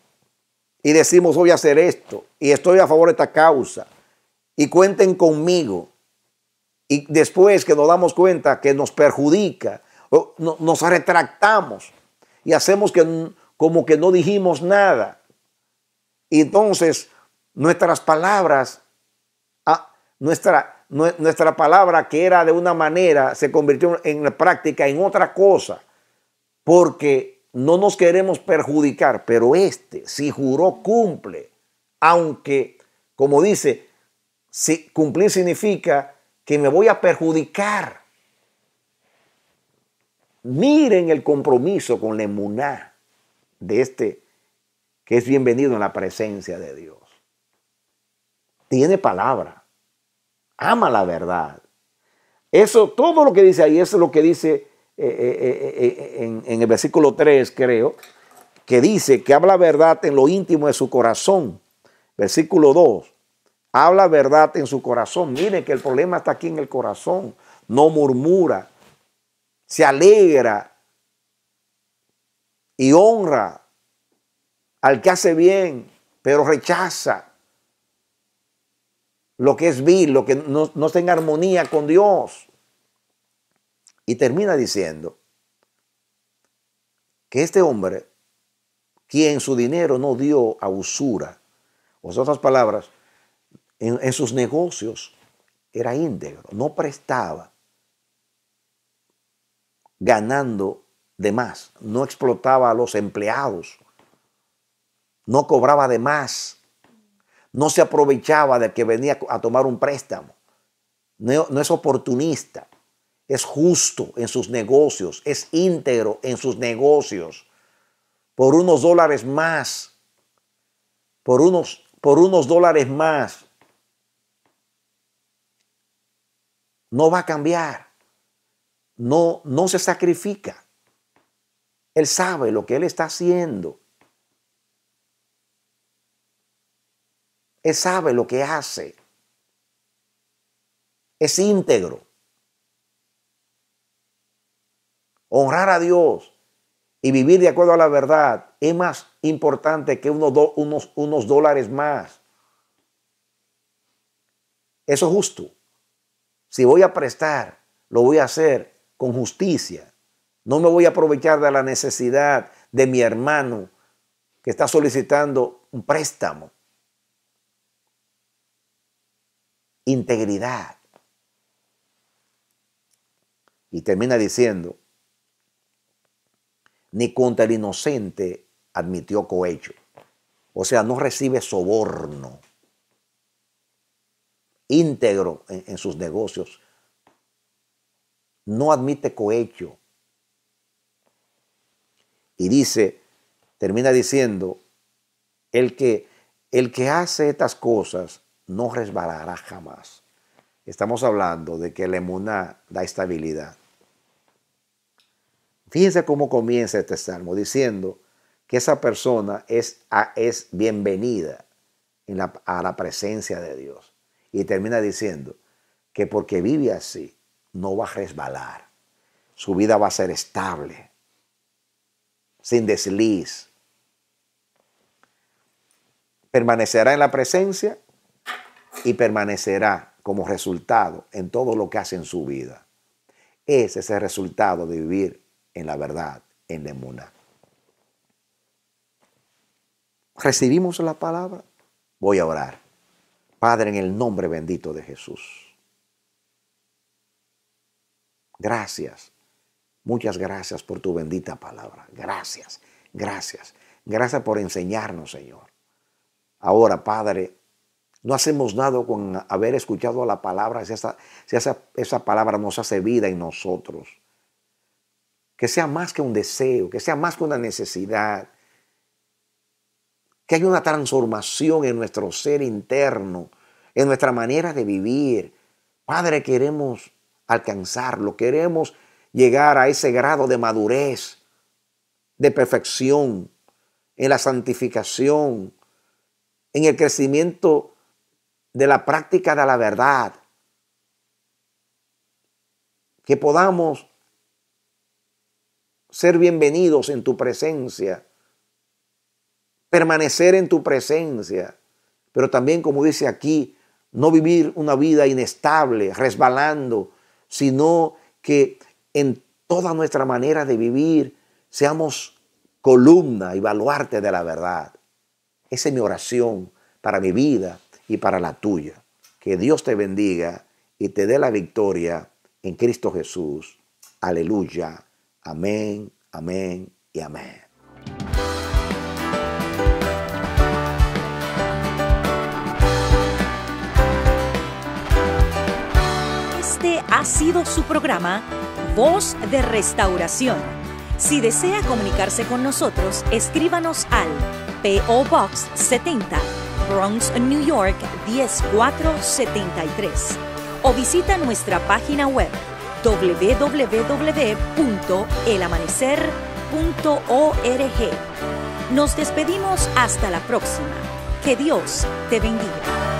y decimos voy a hacer esto y estoy a favor de esta causa y cuenten conmigo? Y después que nos damos cuenta que nos perjudica, nos retractamos y hacemos que como que no dijimos nada. Y entonces nuestras palabras, ah, nuestra, nuestra palabra que era de una manera, se convirtió en la práctica en otra cosa, porque no nos queremos perjudicar, pero este, si juró, cumple, aunque, como dice, si cumplir significa que me voy a perjudicar. Miren el compromiso con la de este que es bienvenido en la presencia de Dios tiene palabra, ama la verdad. Eso, todo lo que dice ahí, eso es lo que dice eh, eh, eh, en, el versículo 3, creo, que dice que habla verdad en lo íntimo de su corazón. Versículo 2, habla verdad en su corazón. Mire que el problema está aquí en el corazón. No murmura, se alegra y honra al que hace bien, pero rechaza lo que es vil, lo que no, está en armonía con Dios. Y termina diciendo que este hombre, quien su dinero no dio a usura, o sea, otras palabras, en, en sus negocios era íntegro, no prestaba, ganando de más, no explotaba a los empleados, no cobraba de más, no se aprovechaba de que venía a tomar un préstamo. No, es oportunista, es justo en sus negocios, es íntegro en sus negocios. Por unos dólares más, por unos, por unos dólares más, no va a cambiar. No, no se sacrifica. Él sabe lo que él está haciendo. Él sabe lo que hace. Es íntegro. Honrar a Dios y vivir de acuerdo a la verdad es más importante que unos, unos, unos dólares más. Eso es justo. Si voy a prestar, lo voy a hacer con justicia. No me voy a aprovechar de la necesidad de mi hermano que está solicitando un préstamo. integridad. Y termina diciendo, ni contra el inocente admitió cohecho. O sea, no recibe soborno. Íntegro en, sus negocios. No admite cohecho. Y dice, termina diciendo, el que, el que hace estas cosas no resbalará jamás. Estamos hablando de que el emuná da estabilidad. Fíjense cómo comienza este salmo diciendo que esa persona es, es bienvenida a la presencia de Dios. Y termina diciendo que porque vive así, no va a resbalar. Su vida va a ser estable, sin desliz. Permanecerá en la presencia y permanecerá como resultado en todo lo que hace en su vida. Ese Es el resultado de vivir en la verdad, en la Recibimos la palabra. Voy a orar. Padre, en el nombre bendito de Jesús. Gracias. Muchas gracias por tu bendita palabra. Gracias. Gracias. Gracias por enseñarnos, Señor. Ahora, Padre, no hacemos nada con haber escuchado la palabra, si esa, esa, esa palabra nos hace vida en nosotros. Que sea más que un deseo, que sea más que una necesidad. Que haya una transformación en nuestro ser interno, en nuestra manera de vivir. Padre, queremos alcanzarlo, queremos llegar a ese grado de madurez, de perfección, en la santificación, en el crecimiento de la práctica de la verdad. Que podamos ser bienvenidos en tu presencia, permanecer en tu presencia, pero también, como dice aquí, no vivir una vida inestable, resbalando, sino que en toda nuestra manera de vivir seamos columna y baluarte de la verdad. Esa es mi oración para mi vida, y para la tuya. Que Dios te bendiga y te dé la victoria en Cristo Jesús. Aleluya. Amén, amén y amén. Este ha sido su programa Voz de Restauración. Si desea comunicarse con nosotros, escríbanos al PO Box 70 Bronx, New York 10473 o visita nuestra página web www.elamanecer.org. Nos despedimos hasta la próxima. Que Dios te bendiga.